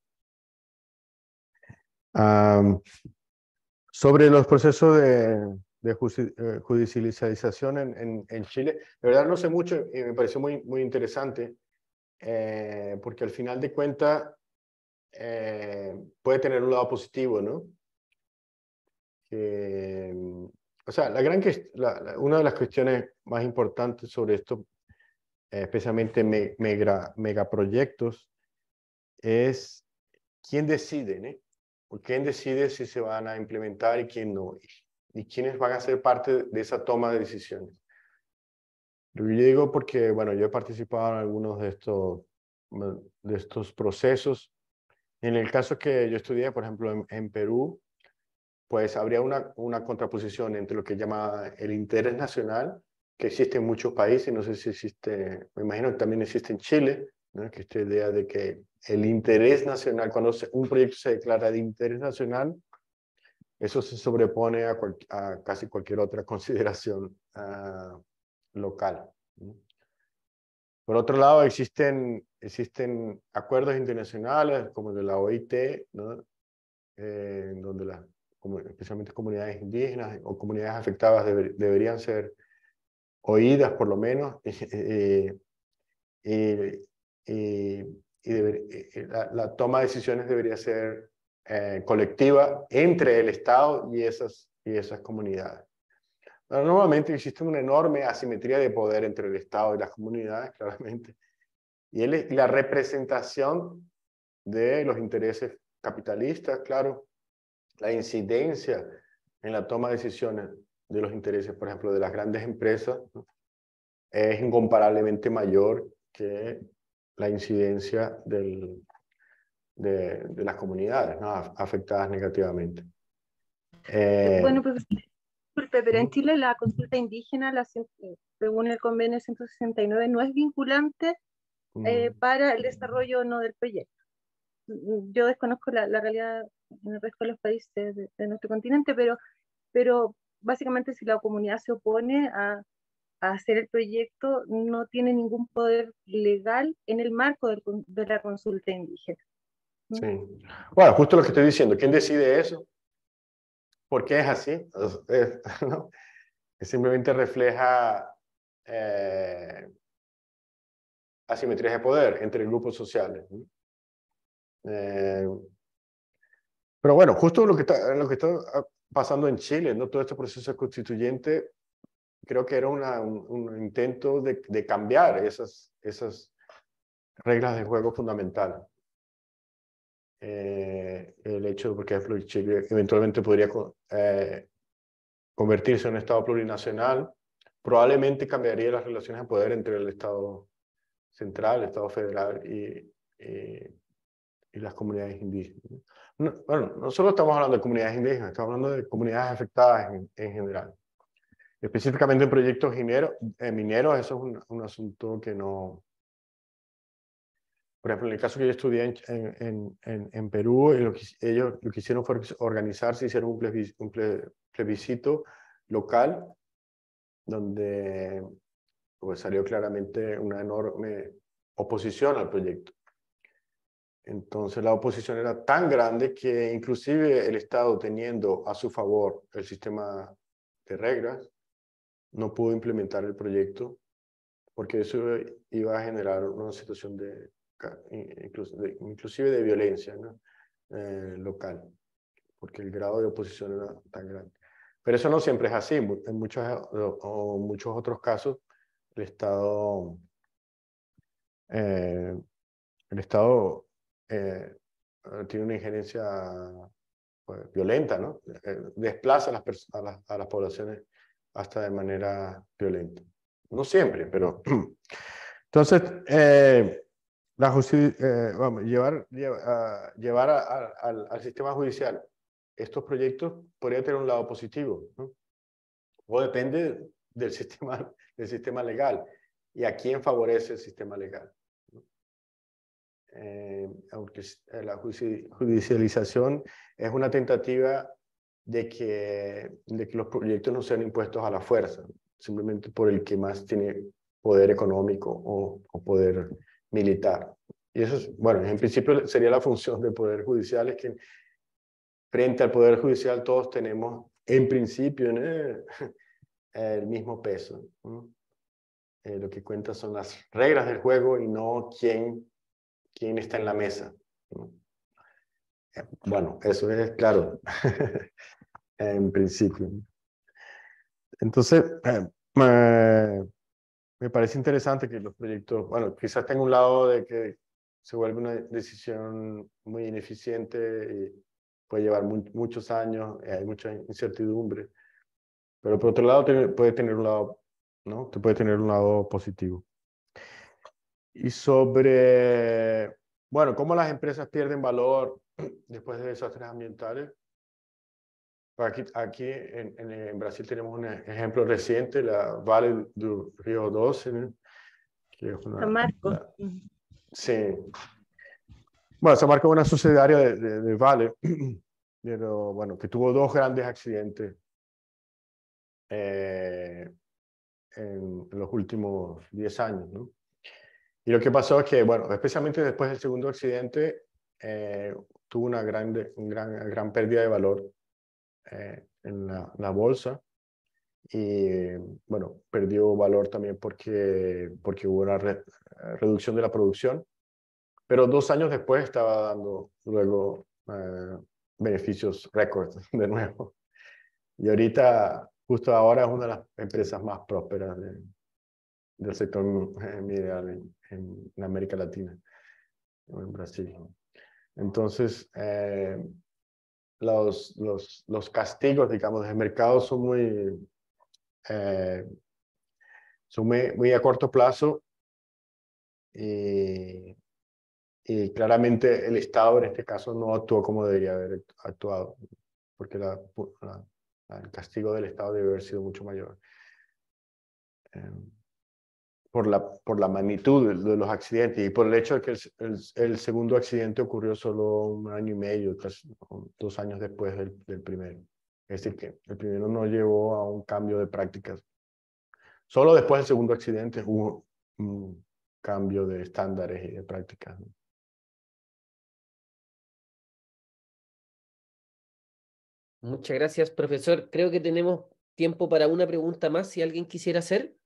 sobre los procesos de, eh, judicialización en, Chile, de verdad no sé mucho y eh, me pareció muy, interesante, eh, porque al final de cuentas puede tener un lado positivo, ¿no? Que, o sea, la gran, una de las cuestiones más importantes sobre esto, eh, especialmente megaproyectos, es quién decide, ¿eh? ¿Quién decide si se van a implementar y quién no? Y, quiénes van a ser parte de esa toma de decisiones. Lo digo porque, bueno, yo he participado en algunos de estos, de estos procesos. En el caso que yo estudié, por ejemplo, en Perú, pues habría una, una contraposición entre lo que llama el interés nacional, que existe en muchos países, no sé si existe, me imagino que también existe en Chile, ¿no? que esta idea de que el interés nacional, cuando un proyecto se declara de interés nacional, eso se sobrepone a, casi cualquier otra consideración ah, local. Por otro lado, existen, existen acuerdos internacionales como el de la OIT, ¿no? Eh, donde la, especialmente comunidades indígenas o comunidades afectadas, deberían ser oídas por lo menos. Eh, eh, eh, y la, toma de decisiones debería ser colectiva entre el Estado y esas, y esas comunidades. Pero normalmente existe una enorme asimetría de poder entre el Estado y las comunidades, claramente, y, y la representación de los intereses capitalistas, claro, la incidencia en la toma de decisiones de los intereses, por ejemplo, de las grandes empresas, es incomparablemente mayor que la incidencia del, de, las comunidades afectadas negativamente. Eh, bueno, pues, pero en ¿Mm? Chile la consulta indígena, según el convenio 169, no es vinculante eh, mm. para el desarrollo no del proyecto. Mm, yo desconozco la, la realidad en el resto de los países de, nuestro continente, pero, pero básicamente si la comunidad se opone a, hacer el proyecto, no tiene ningún poder legal en el marco de la consulta indígena. ¿Mm? Sí. Bueno, justo lo que estoy diciendo, ¿quién decide eso? ¿Por qué es así? ¿no? Simplemente refleja eh, asimetrías de poder entre grupos sociales. Eh, pero bueno, justo lo que, está, lo que está ah, pasando en Chile, ¿no? todo este proceso constituyente, creo que era una, un, intento de, cambiar esas, esas reglas de juego fundamentales. Eh, el hecho de, que Chile eventualmente podría eh, convertirse en un Estado plurinacional, probablemente cambiaría las relaciones de poder entre el Estado central, el Estado federal y las comunidades indígenas bueno, no solo estamos hablando de comunidades indígenas, estamos hablando de comunidades afectadas en, en general. Específicamente en proyectos mineros, eh, eso es un, asunto que no... Por ejemplo, en el caso que yo estudié en, en, en Perú, eh, ellos lo que hicieron fue organizarse, hicieron un, un plebiscito local donde pues, salió claramente una enorme oposición al proyecto. Entonces la oposición era tan grande que inclusive el Estado teniendo a su favor el sistema de reglas, no pudo implementar el proyecto porque eso iba a generar una situación de, inclusive de violencia eh, local, porque el grado de oposición era tan grande. Pero eso no siempre es así. En muchos, o muchos otros casos, el Estado, eh, el Estado eh, eh, tiene una injerencia pues, violenta, ¿no? Eh, desplaza a las, poblaciones hasta de manera violenta. No siempre, pero... Entonces, la llevar, al, sistema judicial estos proyectos podría tener un lado positivo, o depende del sistema, del sistema legal y a quién favorece el sistema legal. Eh, aunque eh, la judicialización es una tentativa de que, de que los proyectos no sean impuestos a la fuerza, simplemente por el que más tiene poder económico o, poder militar. Y eso, es, bueno, en principio sería la función del Poder Judicial, es que frente al Poder Judicial todos tenemos, en principio, el mismo peso. Eh, lo que cuenta son las reglas del juego y no quién quién está en la mesa. Eh, bueno, eso es claro, en principio. Entonces, eh, me parece interesante que los proyectos, bueno, quizás tenga un lado de que se vuelve una decisión muy ineficiente y puede llevar muchos años, y eh, hay mucha incertidumbre, pero por otro lado puede tener un lado, ¿no? Puede tener un lado positivo y sobre, bueno, cómo las empresas pierden valor después de desastres ambientales. Pues aquí, aquí en, Brasil tenemos un ejemplo reciente, la Vale do Río 12, que una... San Marco. sí. Bueno, San Marco es una subsidiaria de, de, Vale, pero bueno, que tuvo dos grandes accidentes eh, en, en los últimos 10 años, ¿no? Y lo que pasó es que, bueno, especialmente después del segundo accidente, eh, tuvo una, grande, gran, gran pérdida de valor eh, en la, bolsa. Y bueno, perdió valor también porque, porque hubo una reducción de la producción. Pero dos años después estaba dando luego eh, beneficios récord de nuevo. Y ahorita, justo ahora, es una de las empresas más prósperas de, del sector eh, mineral en, América Latina o en Brasil. Entonces, eh, los, los, los, castigos, digamos, del mercado son muy, eh, son muy, a corto plazo y, y, claramente el Estado en este caso no actuó como debería haber actuado, porque el castigo del Estado debe haber sido mucho mayor por la, por la magnitud de, los accidentes y por el hecho de que el, segundo accidente ocurrió solo un año y medio, dos años después del, del primero. Es decir, que el primero no llevó a un cambio de prácticas. Solo después del segundo accidente hubo un cambio de estándares y de prácticas. Muchas gracias, profesor. Creo que tenemos tiempo para una pregunta más, si alguien quisiera hacer.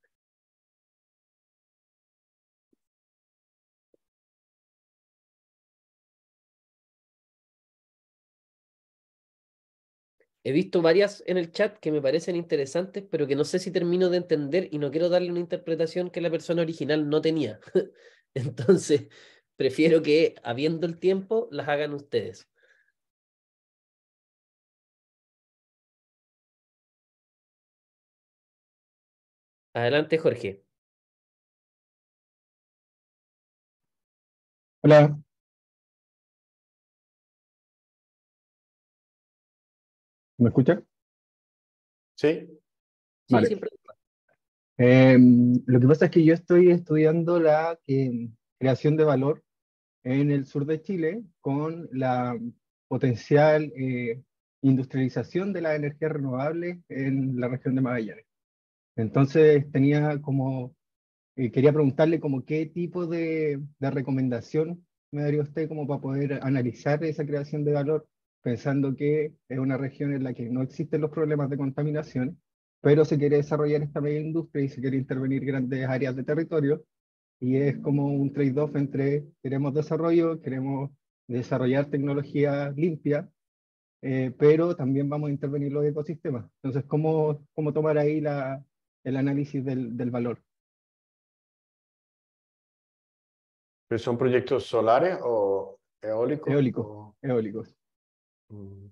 He visto varias en el chat que me parecen interesantes, pero que no sé si termino de entender y no quiero darle una interpretación que la persona original no tenía. Entonces, prefiero que, habiendo el tiempo, las hagan ustedes. Adelante, Jorge. Hola, ¿Me escucha? Sí. Em, lo que pasa es que yo estoy estudiando la eh, creación de valor en el sur de Chile con la potencial eh, industrialización de las energías renovables en la región de Magallanes. Entonces tenía como, eh, quería preguntarle como qué tipo de, de recomendación me daría usted como para poder analizar esa creación de valor pensando que es una región en la que no existen los problemas de contaminación, pero se quiere desarrollar esta media industria y se quiere intervenir grandes áreas de territorio, y es como un trade-off entre queremos desarrollo, queremos desarrollar tecnología limpia, eh, pero también vamos a intervenir los ecosistemas. Entonces, ¿cómo, cómo tomar ahí la, el análisis del, del valor? son proyectos solares o eólicos? Eólicos, eólicos. Mm.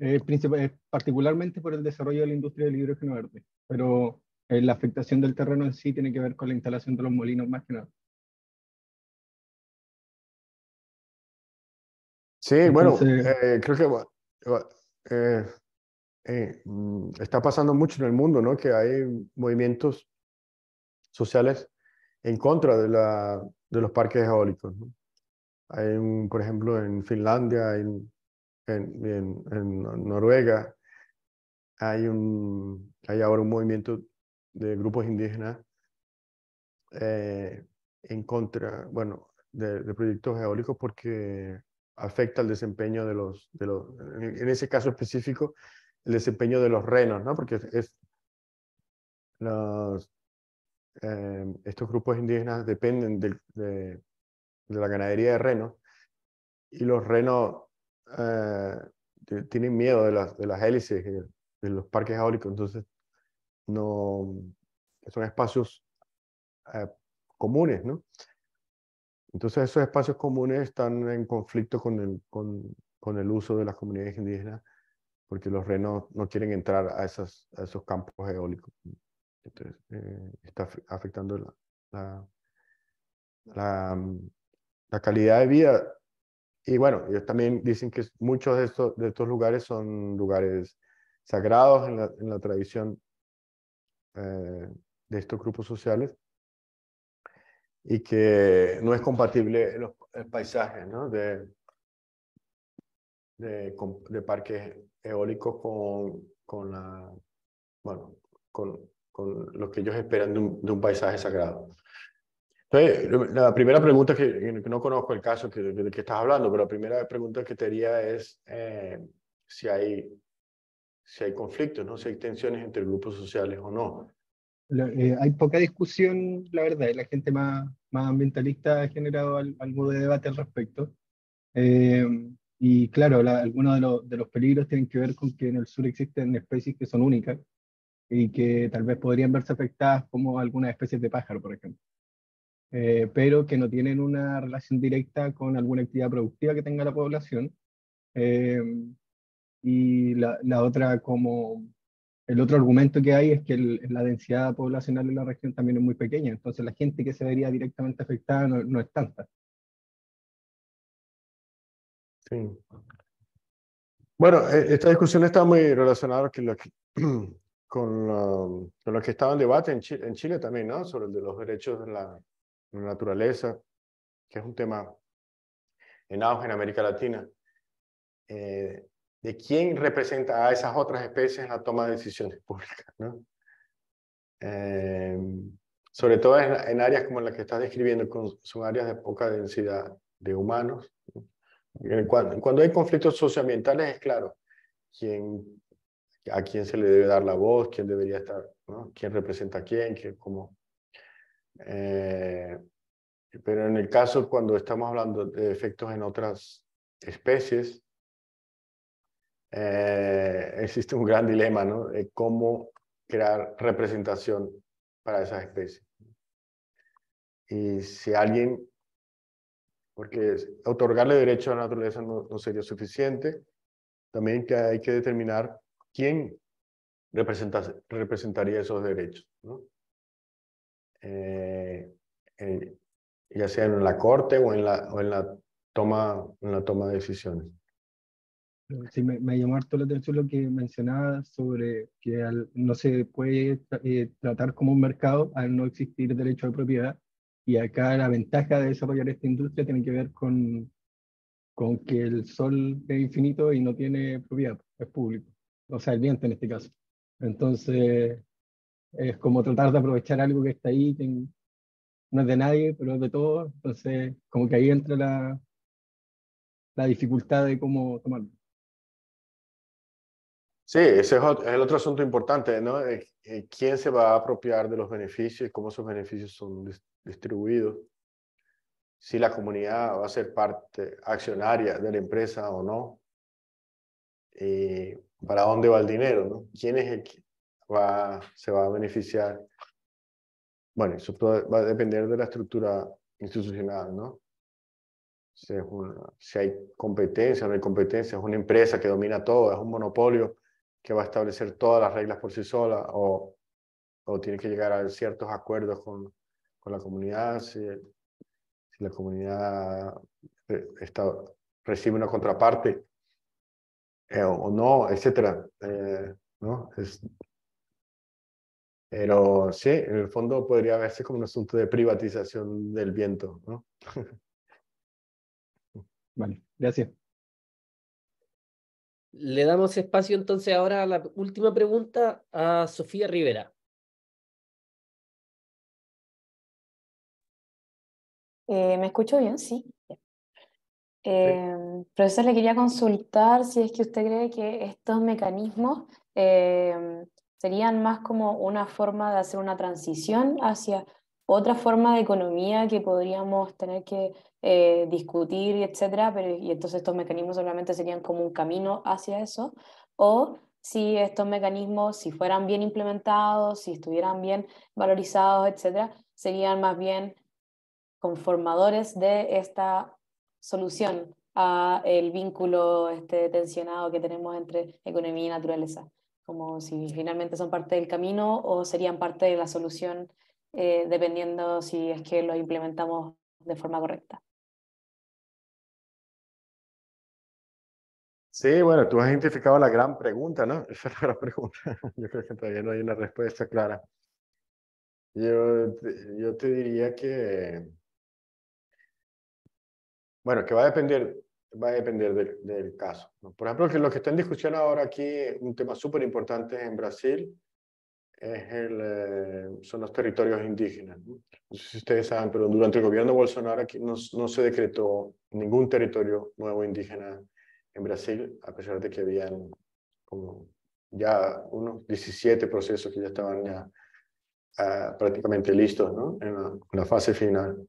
Eh, eh, particularmente por el desarrollo de la industria del hidrógeno verde, pero eh, la afectación del terreno en sí tiene que ver con la instalación de los molinos más que nada. Sí, bueno, eh, creo que mm, está pasando mucho en el mundo, ¿no? Que hay movimientos sociales en contra de, la, de los parques eólicos. Hay un, por ejemplo, en Finlandia, en, en, Noruega, hay, un, hay ahora un movimiento de grupos indígenas eh, en contra, bueno, de, proyectos eólicos porque afecta el desempeño de los, de los en, ese caso específico, el desempeño de los renos, ¿no? Porque es, los, eh, estos grupos indígenas dependen de, de la ganadería de renos, y los renos eh, tienen miedo de las, de las hélices, eh, de, los parques eólicos, entonces no, son espacios eh, comunes, ¿no? Entonces esos espacios comunes están en conflicto con el, con, con el uso de las comunidades indígenas porque los renos no quieren entrar a, esas, a esos campos eólicos. Entonces está afectando la, la, la calidad de vida. Y bueno, ellos también dicen que muchos de estos, de estos lugares son lugares sagrados en la, tradición eh, de estos grupos sociales y que no es compatible el paisaje de, de, parques eólicos con, con, la, bueno, con, con lo que ellos esperan de un paisaje sagrado la primera pregunta que, no conozco el caso que, que estás hablando, pero la primera pregunta que te haría es eh, si, hay, si hay conflictos, ¿no? si hay tensiones entre grupos sociales o no. Eh, hay poca discusión, la verdad, la gente más, más ambientalista ha generado algo de debate al respecto. Eh, y claro, algunos de, los, de los peligros tienen que ver con que en el sur existen especies que son únicas y que tal vez podrían verse afectadas como algunas especies de pájaro, por ejemplo. Eh, pero que no tienen una relación directa con alguna actividad productiva que tenga la población. Eh, y la, otra, como el otro argumento que hay es que la densidad poblacional en la región también es muy pequeña, entonces la gente que se vería directamente afectada no, es tanta. Sí. Bueno, e, esta discusión está muy relacionada con lo que, con, lo, que estaba en debate en Chile, también, ¿no? Sobre el de los derechos de la, en la naturaleza, que es un tema en auge en América Latina, eh, de quién representa a esas otras especies en la toma de decisiones públicas. Eh, sobre todo en, áreas como las que estás describiendo, con, son áreas de poca densidad de humanos. Cuando, cuando hay conflictos socioambientales, es claro, quién, a quién se le debe dar la voz, quién debería estar, quién representa a quién, quién cómo, eh, pero en el caso cuando estamos hablando de efectos en otras especies, eh, existe un gran dilema, ¿no? De cómo crear representación para esas especies. Y si alguien, porque otorgarle derecho a la naturaleza no, sería suficiente, también que hay que determinar quién representa, representaría esos derechos. ¿no? Eh, eh, ya sea en la corte o en la, o en la, toma, en la toma de decisiones. Eh, sí, me, me, llamó harto la atención lo que mencionaba sobre que no se puede tratar como un mercado al no existir derecho de propiedad. Y acá la ventaja de desarrollar esta industria tiene que ver con, con que el sol es infinito y no tiene propiedad, es público. O sea, el viento en este caso. Entonces, es como tratar de aprovechar algo que está ahí, no es de nadie, pero es de todos. Entonces, como que ahí entra la, la dificultad de cómo tomarlo. Sí, ese es el otro asunto importante, ¿no? Eh, eh, ¿Quién se va a apropiar de los beneficios y cómo esos beneficios son distribuidos? Si la comunidad va a ser parte accionaria de la empresa o no. Y eh, ¿Para dónde va el dinero? ¿no? ¿Quién es el, va, se va a beneficiar. Bueno, eso todo va a depender de la estructura institucional, ¿no? Si, una, si hay competencia, no hay competencia, es una empresa que domina todo, es un monopolio que va a establecer todas las reglas por sí sola o, o tiene que llegar a ciertos acuerdos con, con la comunidad. Si, la comunidad eh, está, recibe una contraparte eh, o, no, etcétera. Eh, ¿no? Pero sí, en el fondo podría verse como un asunto de privatización del viento, Vale, gracias. Le damos espacio entonces ahora a la última pregunta a Sofía Rivera. Eh, ¿Me escucho bien? Sí. Eh, profesor, le quería consultar si es que usted cree que estos mecanismos eh, serían más como una forma de hacer una transición hacia otra forma de economía que podríamos tener que eh, discutir, etcétera, pero, y entonces estos mecanismos solamente serían como un camino hacia eso, o si estos mecanismos, si fueran bien implementados, si estuvieran bien valorizados, etcétera, serían más bien conformadores de esta solución a el vínculo este tensionado que tenemos entre economía y naturaleza como si finalmente son parte del camino o serían parte de la solución, eh, dependiendo si es que lo implementamos de forma correcta. Sí, bueno, tú has identificado la gran pregunta, ¿no? Esa es la gran pregunta. Yo creo que todavía no hay una respuesta clara. Yo, yo te diría que, bueno, que va a depender va a depender del, caso. Por ejemplo, que lo que está en discusión ahora aquí, un tema súper importante en Brasil, es el, eh, son los territorios indígenas. ¿no? sé si ustedes saben, pero durante el gobierno de Bolsonaro aquí no, se decretó ningún territorio nuevo indígena en Brasil, a pesar de que habían como ya unos 17 procesos que ya estaban ya ah, prácticamente listos ¿no? en la fase final.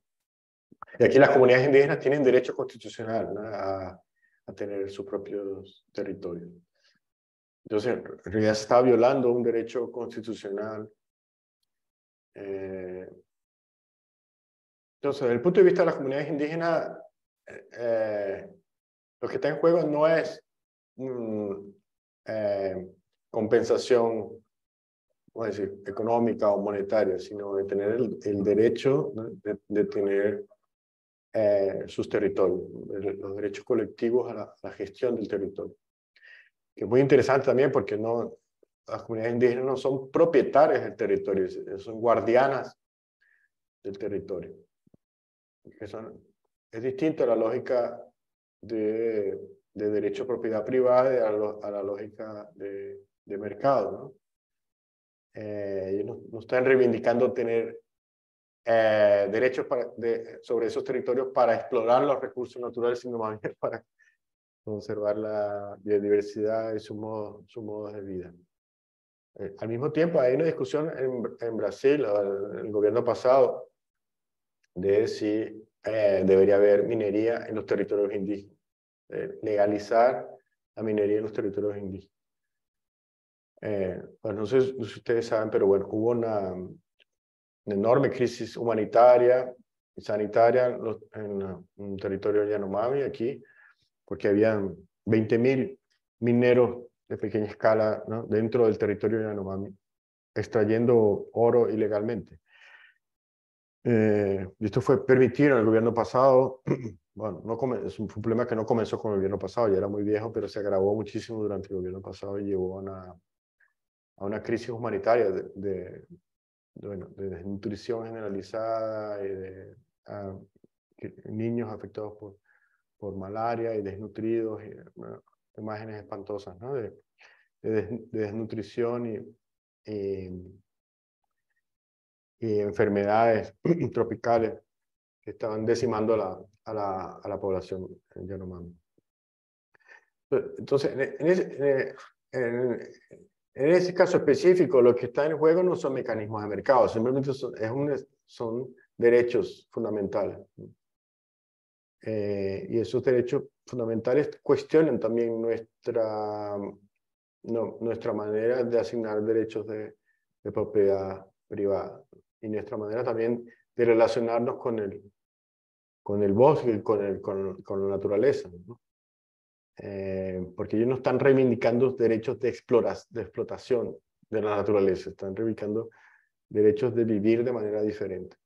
Y aquí las comunidades indígenas tienen derecho constitucional a, tener sus propios territorios. Entonces, en realidad está violando un derecho constitucional. Eh, entonces, desde el punto de vista de las comunidades indígenas, eh, eh, lo que está en juego no es mm, eh, compensación decir, económica o monetaria, sino de tener el, derecho de, tener eh, sus territorios, los derechos colectivos a la, gestión del territorio. Que es muy interesante también porque no, las comunidades indígenas no son propietarias del territorio, son guardianas del territorio. Que es distinto a la lógica de, derecho a propiedad privada a, la lógica de, mercado. Eh, ellos no están reivindicando tener eh, derechos para, de, sobre esos territorios para explorar los recursos naturales, sino más bien para conservar la biodiversidad y sus modos, de vida. Eh, al mismo tiempo, hay una discusión en, Brasil, el, el, gobierno pasado, de si eh, debería haber minería en los territorios indígenas, legalizar la minería en los territorios indígenas. Eh, pues no sé si ustedes saben, pero bueno, hubo una, una enorme crisis humanitaria y sanitaria en un territorio de Yanomami, aquí, porque habían 20.000 mineros de pequeña escala dentro del territorio Yanomami, extrayendo oro ilegalmente. Eh, y esto fue permitido en el gobierno pasado, bueno, no es un problema que no comenzó con el gobierno pasado, ya era muy viejo, pero se agravó muchísimo durante el gobierno pasado y llevó a una, a una crisis humanitaria de de desnutrición generalizada, y eh, de, niños afectados por, por malaria y desnutridos, y, imágenes espantosas de, desnutrición y, enfermedades tropicales que estaban decimando a la, a la, población en Yanomami. Entonces, en, en, en ese caso específico, lo que está en juego no son mecanismos de mercado, simplemente son, es un, son derechos fundamentales. Eh, y esos derechos fundamentales cuestionan también nuestra, no, nuestra manera de asignar derechos de, propiedad privada y nuestra manera también de relacionarnos con el, con el bosque, con, el, con, con la naturaleza. ¿no? Eh, porque ellos no están reivindicando derechos de, exploras, de explotación de la naturaleza, están reivindicando derechos de vivir de manera diferente.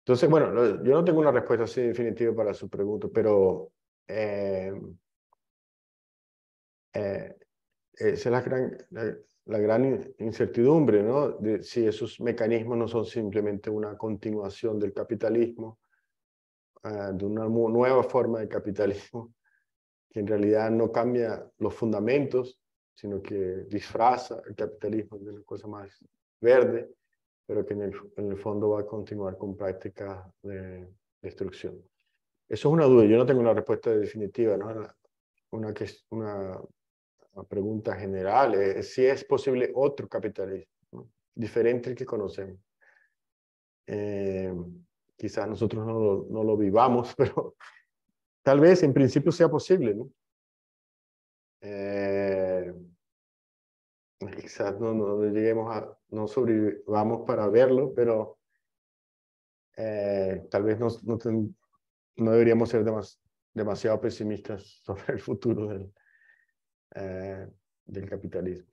Entonces, bueno, yo no tengo una respuesta así definitiva para su pregunta, pero eh, eh, esa es la gran, gran incertidumbre, ¿no? De si esos mecanismos no son simplemente una continuación del capitalismo, de una nueva forma de capitalismo, que en realidad no cambia los fundamentos, sino que disfraza el capitalismo de una cosa más verde, pero que en el, fondo va a continuar con prácticas de destrucción. Eso es una duda, yo no tengo una respuesta definitiva, ¿no? una, una, una, pregunta general es si es posible otro capitalismo, diferente al que conocemos. Eh, quizás nosotros no no lo vivamos, pero Tal vez en principio sea posible, ¿no? Eh, quizás no, no, lleguemos a, no sobrevivamos para verlo, pero eh, tal vez no, no, deberíamos ser demasiado pesimistas sobre el futuro del, eh, del capitalismo.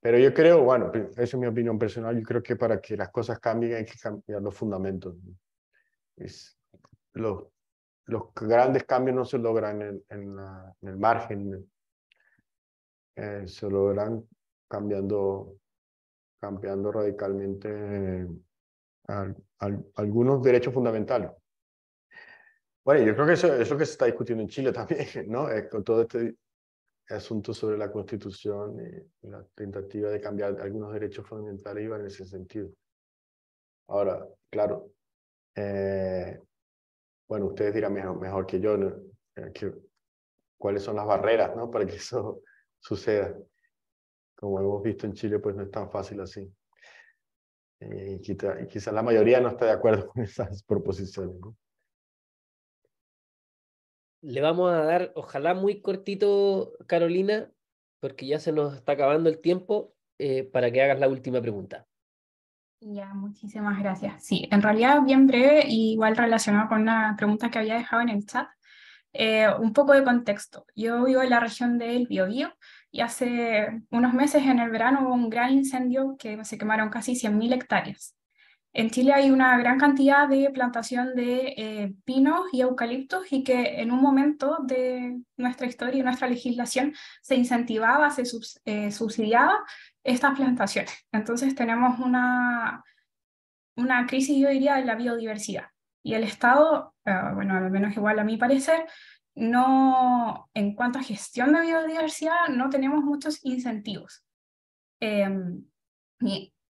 pero yo creo, bueno, eso es mi opinión personal, yo creo que para que las cosas cambien hay que cambiar los fundamentos. Es, los los grandes cambios no se logran en, la, en el margen, eh, se logran cambiando, cambiando radicalmente eh, algunos derechos fundamentales. Bueno, yo creo que eso es lo que se está discutiendo en Chile también, ¿no? con todo este asunto sobre la Constitución y la tentativa de cambiar algunos derechos fundamentales iba en ese sentido. Ahora, claro, eh, bueno, ustedes dirán mejor, que yo, cuáles son las barreras ¿no? para que eso suceda. Como hemos visto en Chile, pues no es tan fácil así. Eh, quizás la mayoría no está de acuerdo con esas proposiciones. Le vamos a dar, ojalá muy cortito, Carolina, porque ya se nos está acabando el tiempo, eh, para que hagas la última pregunta. Ya, muchísimas gracias. Sí, en realidad bien breve, igual relacionado con una pregunta que había dejado en el chat. Eh, un poco de contexto. Yo vivo en la región del Biobío y hace unos meses en el verano hubo un gran incendio que se quemaron casi 100.000 hectáreas. En Chile hay una gran cantidad de plantación de eh, pinos y eucaliptos y que en un momento de nuestra historia y nuestra legislación se incentivaba, se eh, subsidiaba estas plantaciones. Entonces tenemos una, una crisis, yo diría, de la biodiversidad. Y el Estado, eh, bueno, al menos igual a mi parecer, no, en cuanto a gestión de biodiversidad, no tenemos muchos incentivos. Em,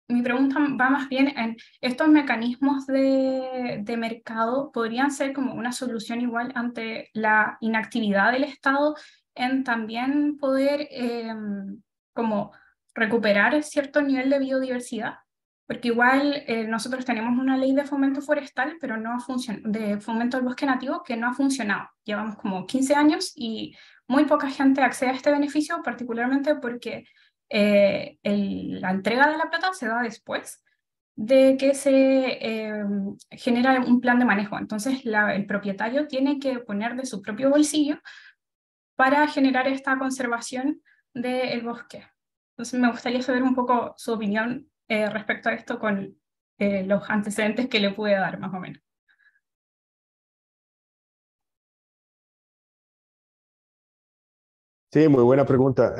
mi pregunta va más bien en estos mecanismos de, de, mercado podrían ser como una solución igual ante la inactividad del Estado en también poder em, como recuperar cierto nivel de biodiversidad, porque igual eh, nosotros tenemos una ley de fomento forestal, pero no ha de fomento del bosque nativo que no ha funcionado. Llevamos como 15 años y muy poca gente accede a este beneficio, particularmente porque eh, la entrega de la plata se da después de que se eh, genera un plan de manejo. Entonces, el propietario tiene que poner de su propio bolsillo para generar esta conservación del bosque. Entonces, me gustaría saber un poco su opinión eh, respecto a esto con los antecedentes que le pude dar, más o menos. Sí, muy buena pregunta.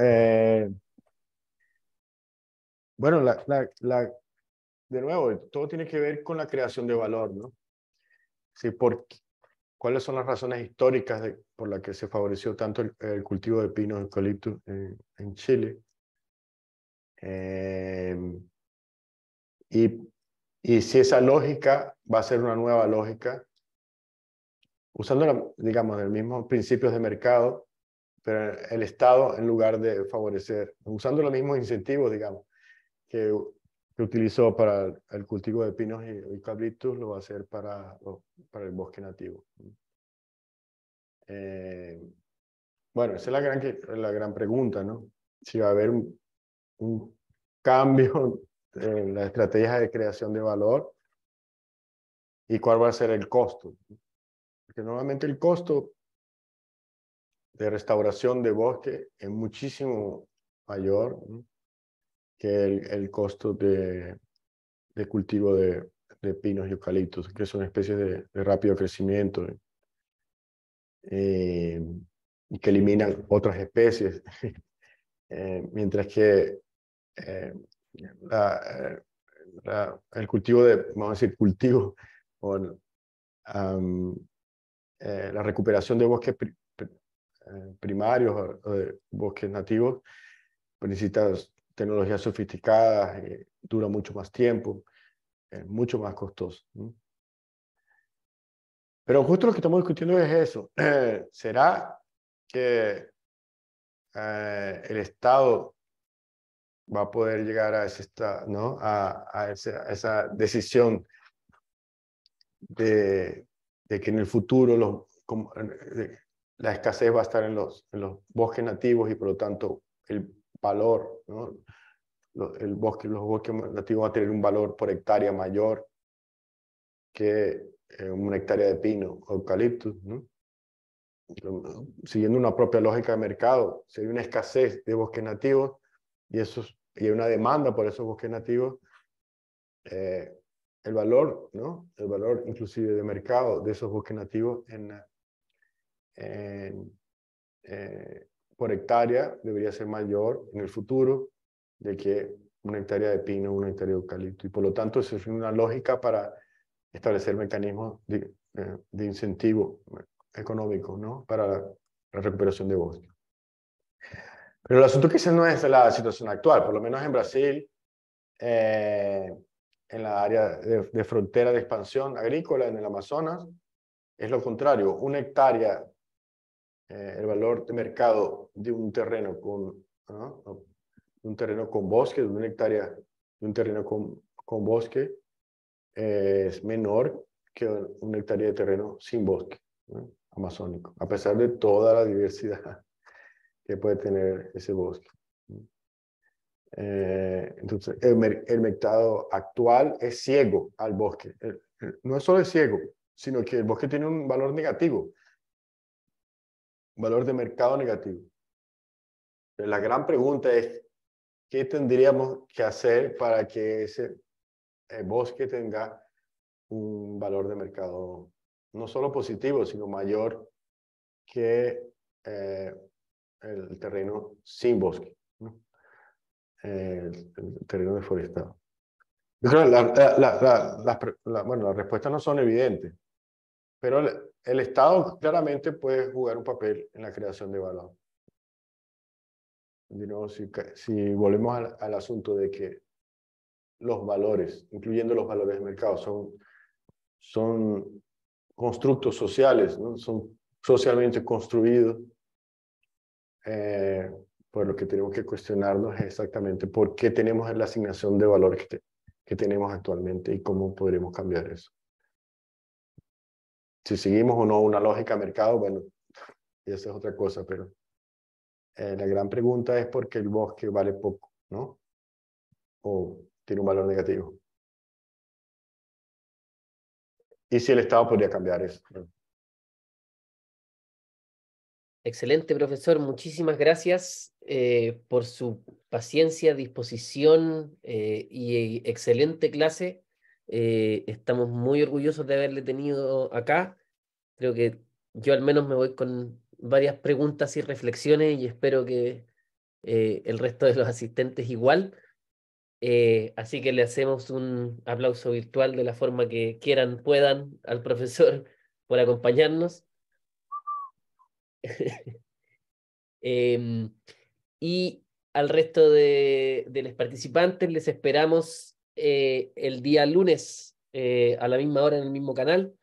Bueno, la, la, la, de nuevo, todo tiene que ver con la creación de valor, ¿no? Sí, por, ¿Cuáles son las razones históricas de, por las que se favoreció tanto el, cultivo de pinos eucaliptus en, eh, en Chile? Em, y, y, si esa lógica va a ser una nueva lógica, usando, la, digamos, los mismos principios de mercado, pero el Estado en lugar de favorecer, usando los mismos incentivos, digamos, que, que utilizó para el cultivo de pinos y, y, cabritos lo va a hacer para, para el bosque nativo. Eh, bueno, esa es la gran, la gran pregunta, ¿no? Si va a haber un, un cambio en la estrategia de creación de valor y cuál va a ser el costo. Porque normalmente el costo de restauración de bosque es muchísimo mayor que el, el costo de, cultivo de, pinos y eucaliptos, que son especies de, rápido crecimiento eh, y que eliminan otras especies, eh, mientras que eh, la, el cultivo de, vamos a decir, cultivo o la recuperación de bosques primarios o de bosques nativos pues necesita tecnologías sofisticadas, eh, dura mucho más tiempo, es eh, mucho más costoso. Pero justo lo que estamos discutiendo es eso. ¿Será que eh, el Estado va a poder llegar a, ¿no? a, esa, decisión de, que en el futuro los, la escasez va a estar en los, en los bosques nativos y por lo tanto el valor. ¿no? El bosque, los bosques nativos van a tener un valor por hectárea mayor que eh, una hectárea de pino o eucaliptus. ¿no? Siguiendo una propia lógica de mercado, si hay una escasez de bosques nativos y, eso y hay una demanda por esos bosques nativos, eh, el valor, ¿no? El valor inclusive de mercado de esos bosques nativos en, en, eh, por hectárea debería ser mayor en el futuro de que una hectárea de pino, una hectárea de eucalipto. Y por lo tanto, eso es una lógica para establecer mecanismos de, eh, incentivo económico ¿no? para la, recuperación de bosque. Pero el asunto que quizás no es la situación actual, por lo menos en Brasil, eh, en la área de, de, frontera de expansión agrícola en el Amazonas, es lo contrario, una hectárea eh, el valor de mercado de un terreno con un terreno con bosque, de una hectárea, de un terreno con, bosque, eh, es menor que una hectárea de terreno sin bosque amazónico, a pesar de toda la diversidad que puede tener ese bosque. Eh, entonces, el, mercado actual es ciego al bosque. no solo es ciego, sino que el bosque tiene un valor negativo valor de mercado negativo. la gran pregunta es, ¿qué tendríamos que hacer para que ese eh, bosque tenga un valor de mercado no solo positivo, sino mayor que eh, el terreno sin bosque, eh, el, terreno deforestado. bueno, las respuestas no son evidentes, pero el Estado claramente puede jugar un papel en la creación de valor. si, volvemos al, asunto de que los valores, incluyendo los valores de mercado, son, son constructos sociales, ¿no? son socialmente construidos, eh, por lo que tenemos que cuestionarnos es exactamente por qué tenemos la asignación de valor que, que tenemos actualmente y cómo podremos cambiar eso si seguimos o no una lógica mercado, bueno, esa es otra cosa, pero eh, la gran pregunta es por qué el bosque vale poco, ¿no? O tiene un valor negativo. Y si el Estado podría cambiar eso. Excelente, profesor. Muchísimas gracias eh, por su paciencia, disposición eh, y excelente clase. Eh, estamos muy orgullosos de haberle tenido acá. Creo que yo al menos me voy con varias preguntas y reflexiones y espero que eh, el resto de los asistentes igual. Eh, así que le hacemos un aplauso virtual de la forma que quieran, puedan al profesor por acompañarnos. Em, y al resto de, de los participantes les esperamos eh, el día lunes eh, a la misma hora en el mismo canal,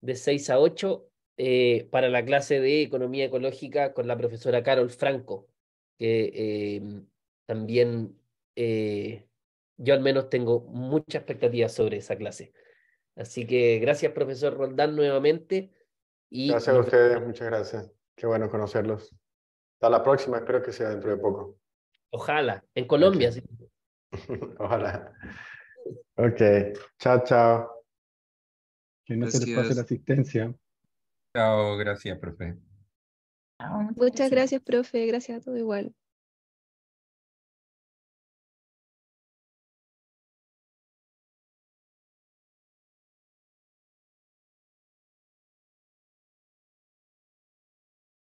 de 6 a 8, eh, para la clase de economía ecológica con la profesora Carol Franco, que también yo al menos tengo mucha expectativas sobre esa clase. Así que gracias, profesor Roldán, nuevamente. Y gracias a ustedes, muchas gracias. Qué bueno conocerlos. Hasta la próxima, espero que sea dentro de poco. Ojalá, en Colombia. Sí. Hola. Ok, chao, chao. Que no se les pase la asistencia. Chao, gracias, profe. Muchas gracias, profe. Gracias a todos igual.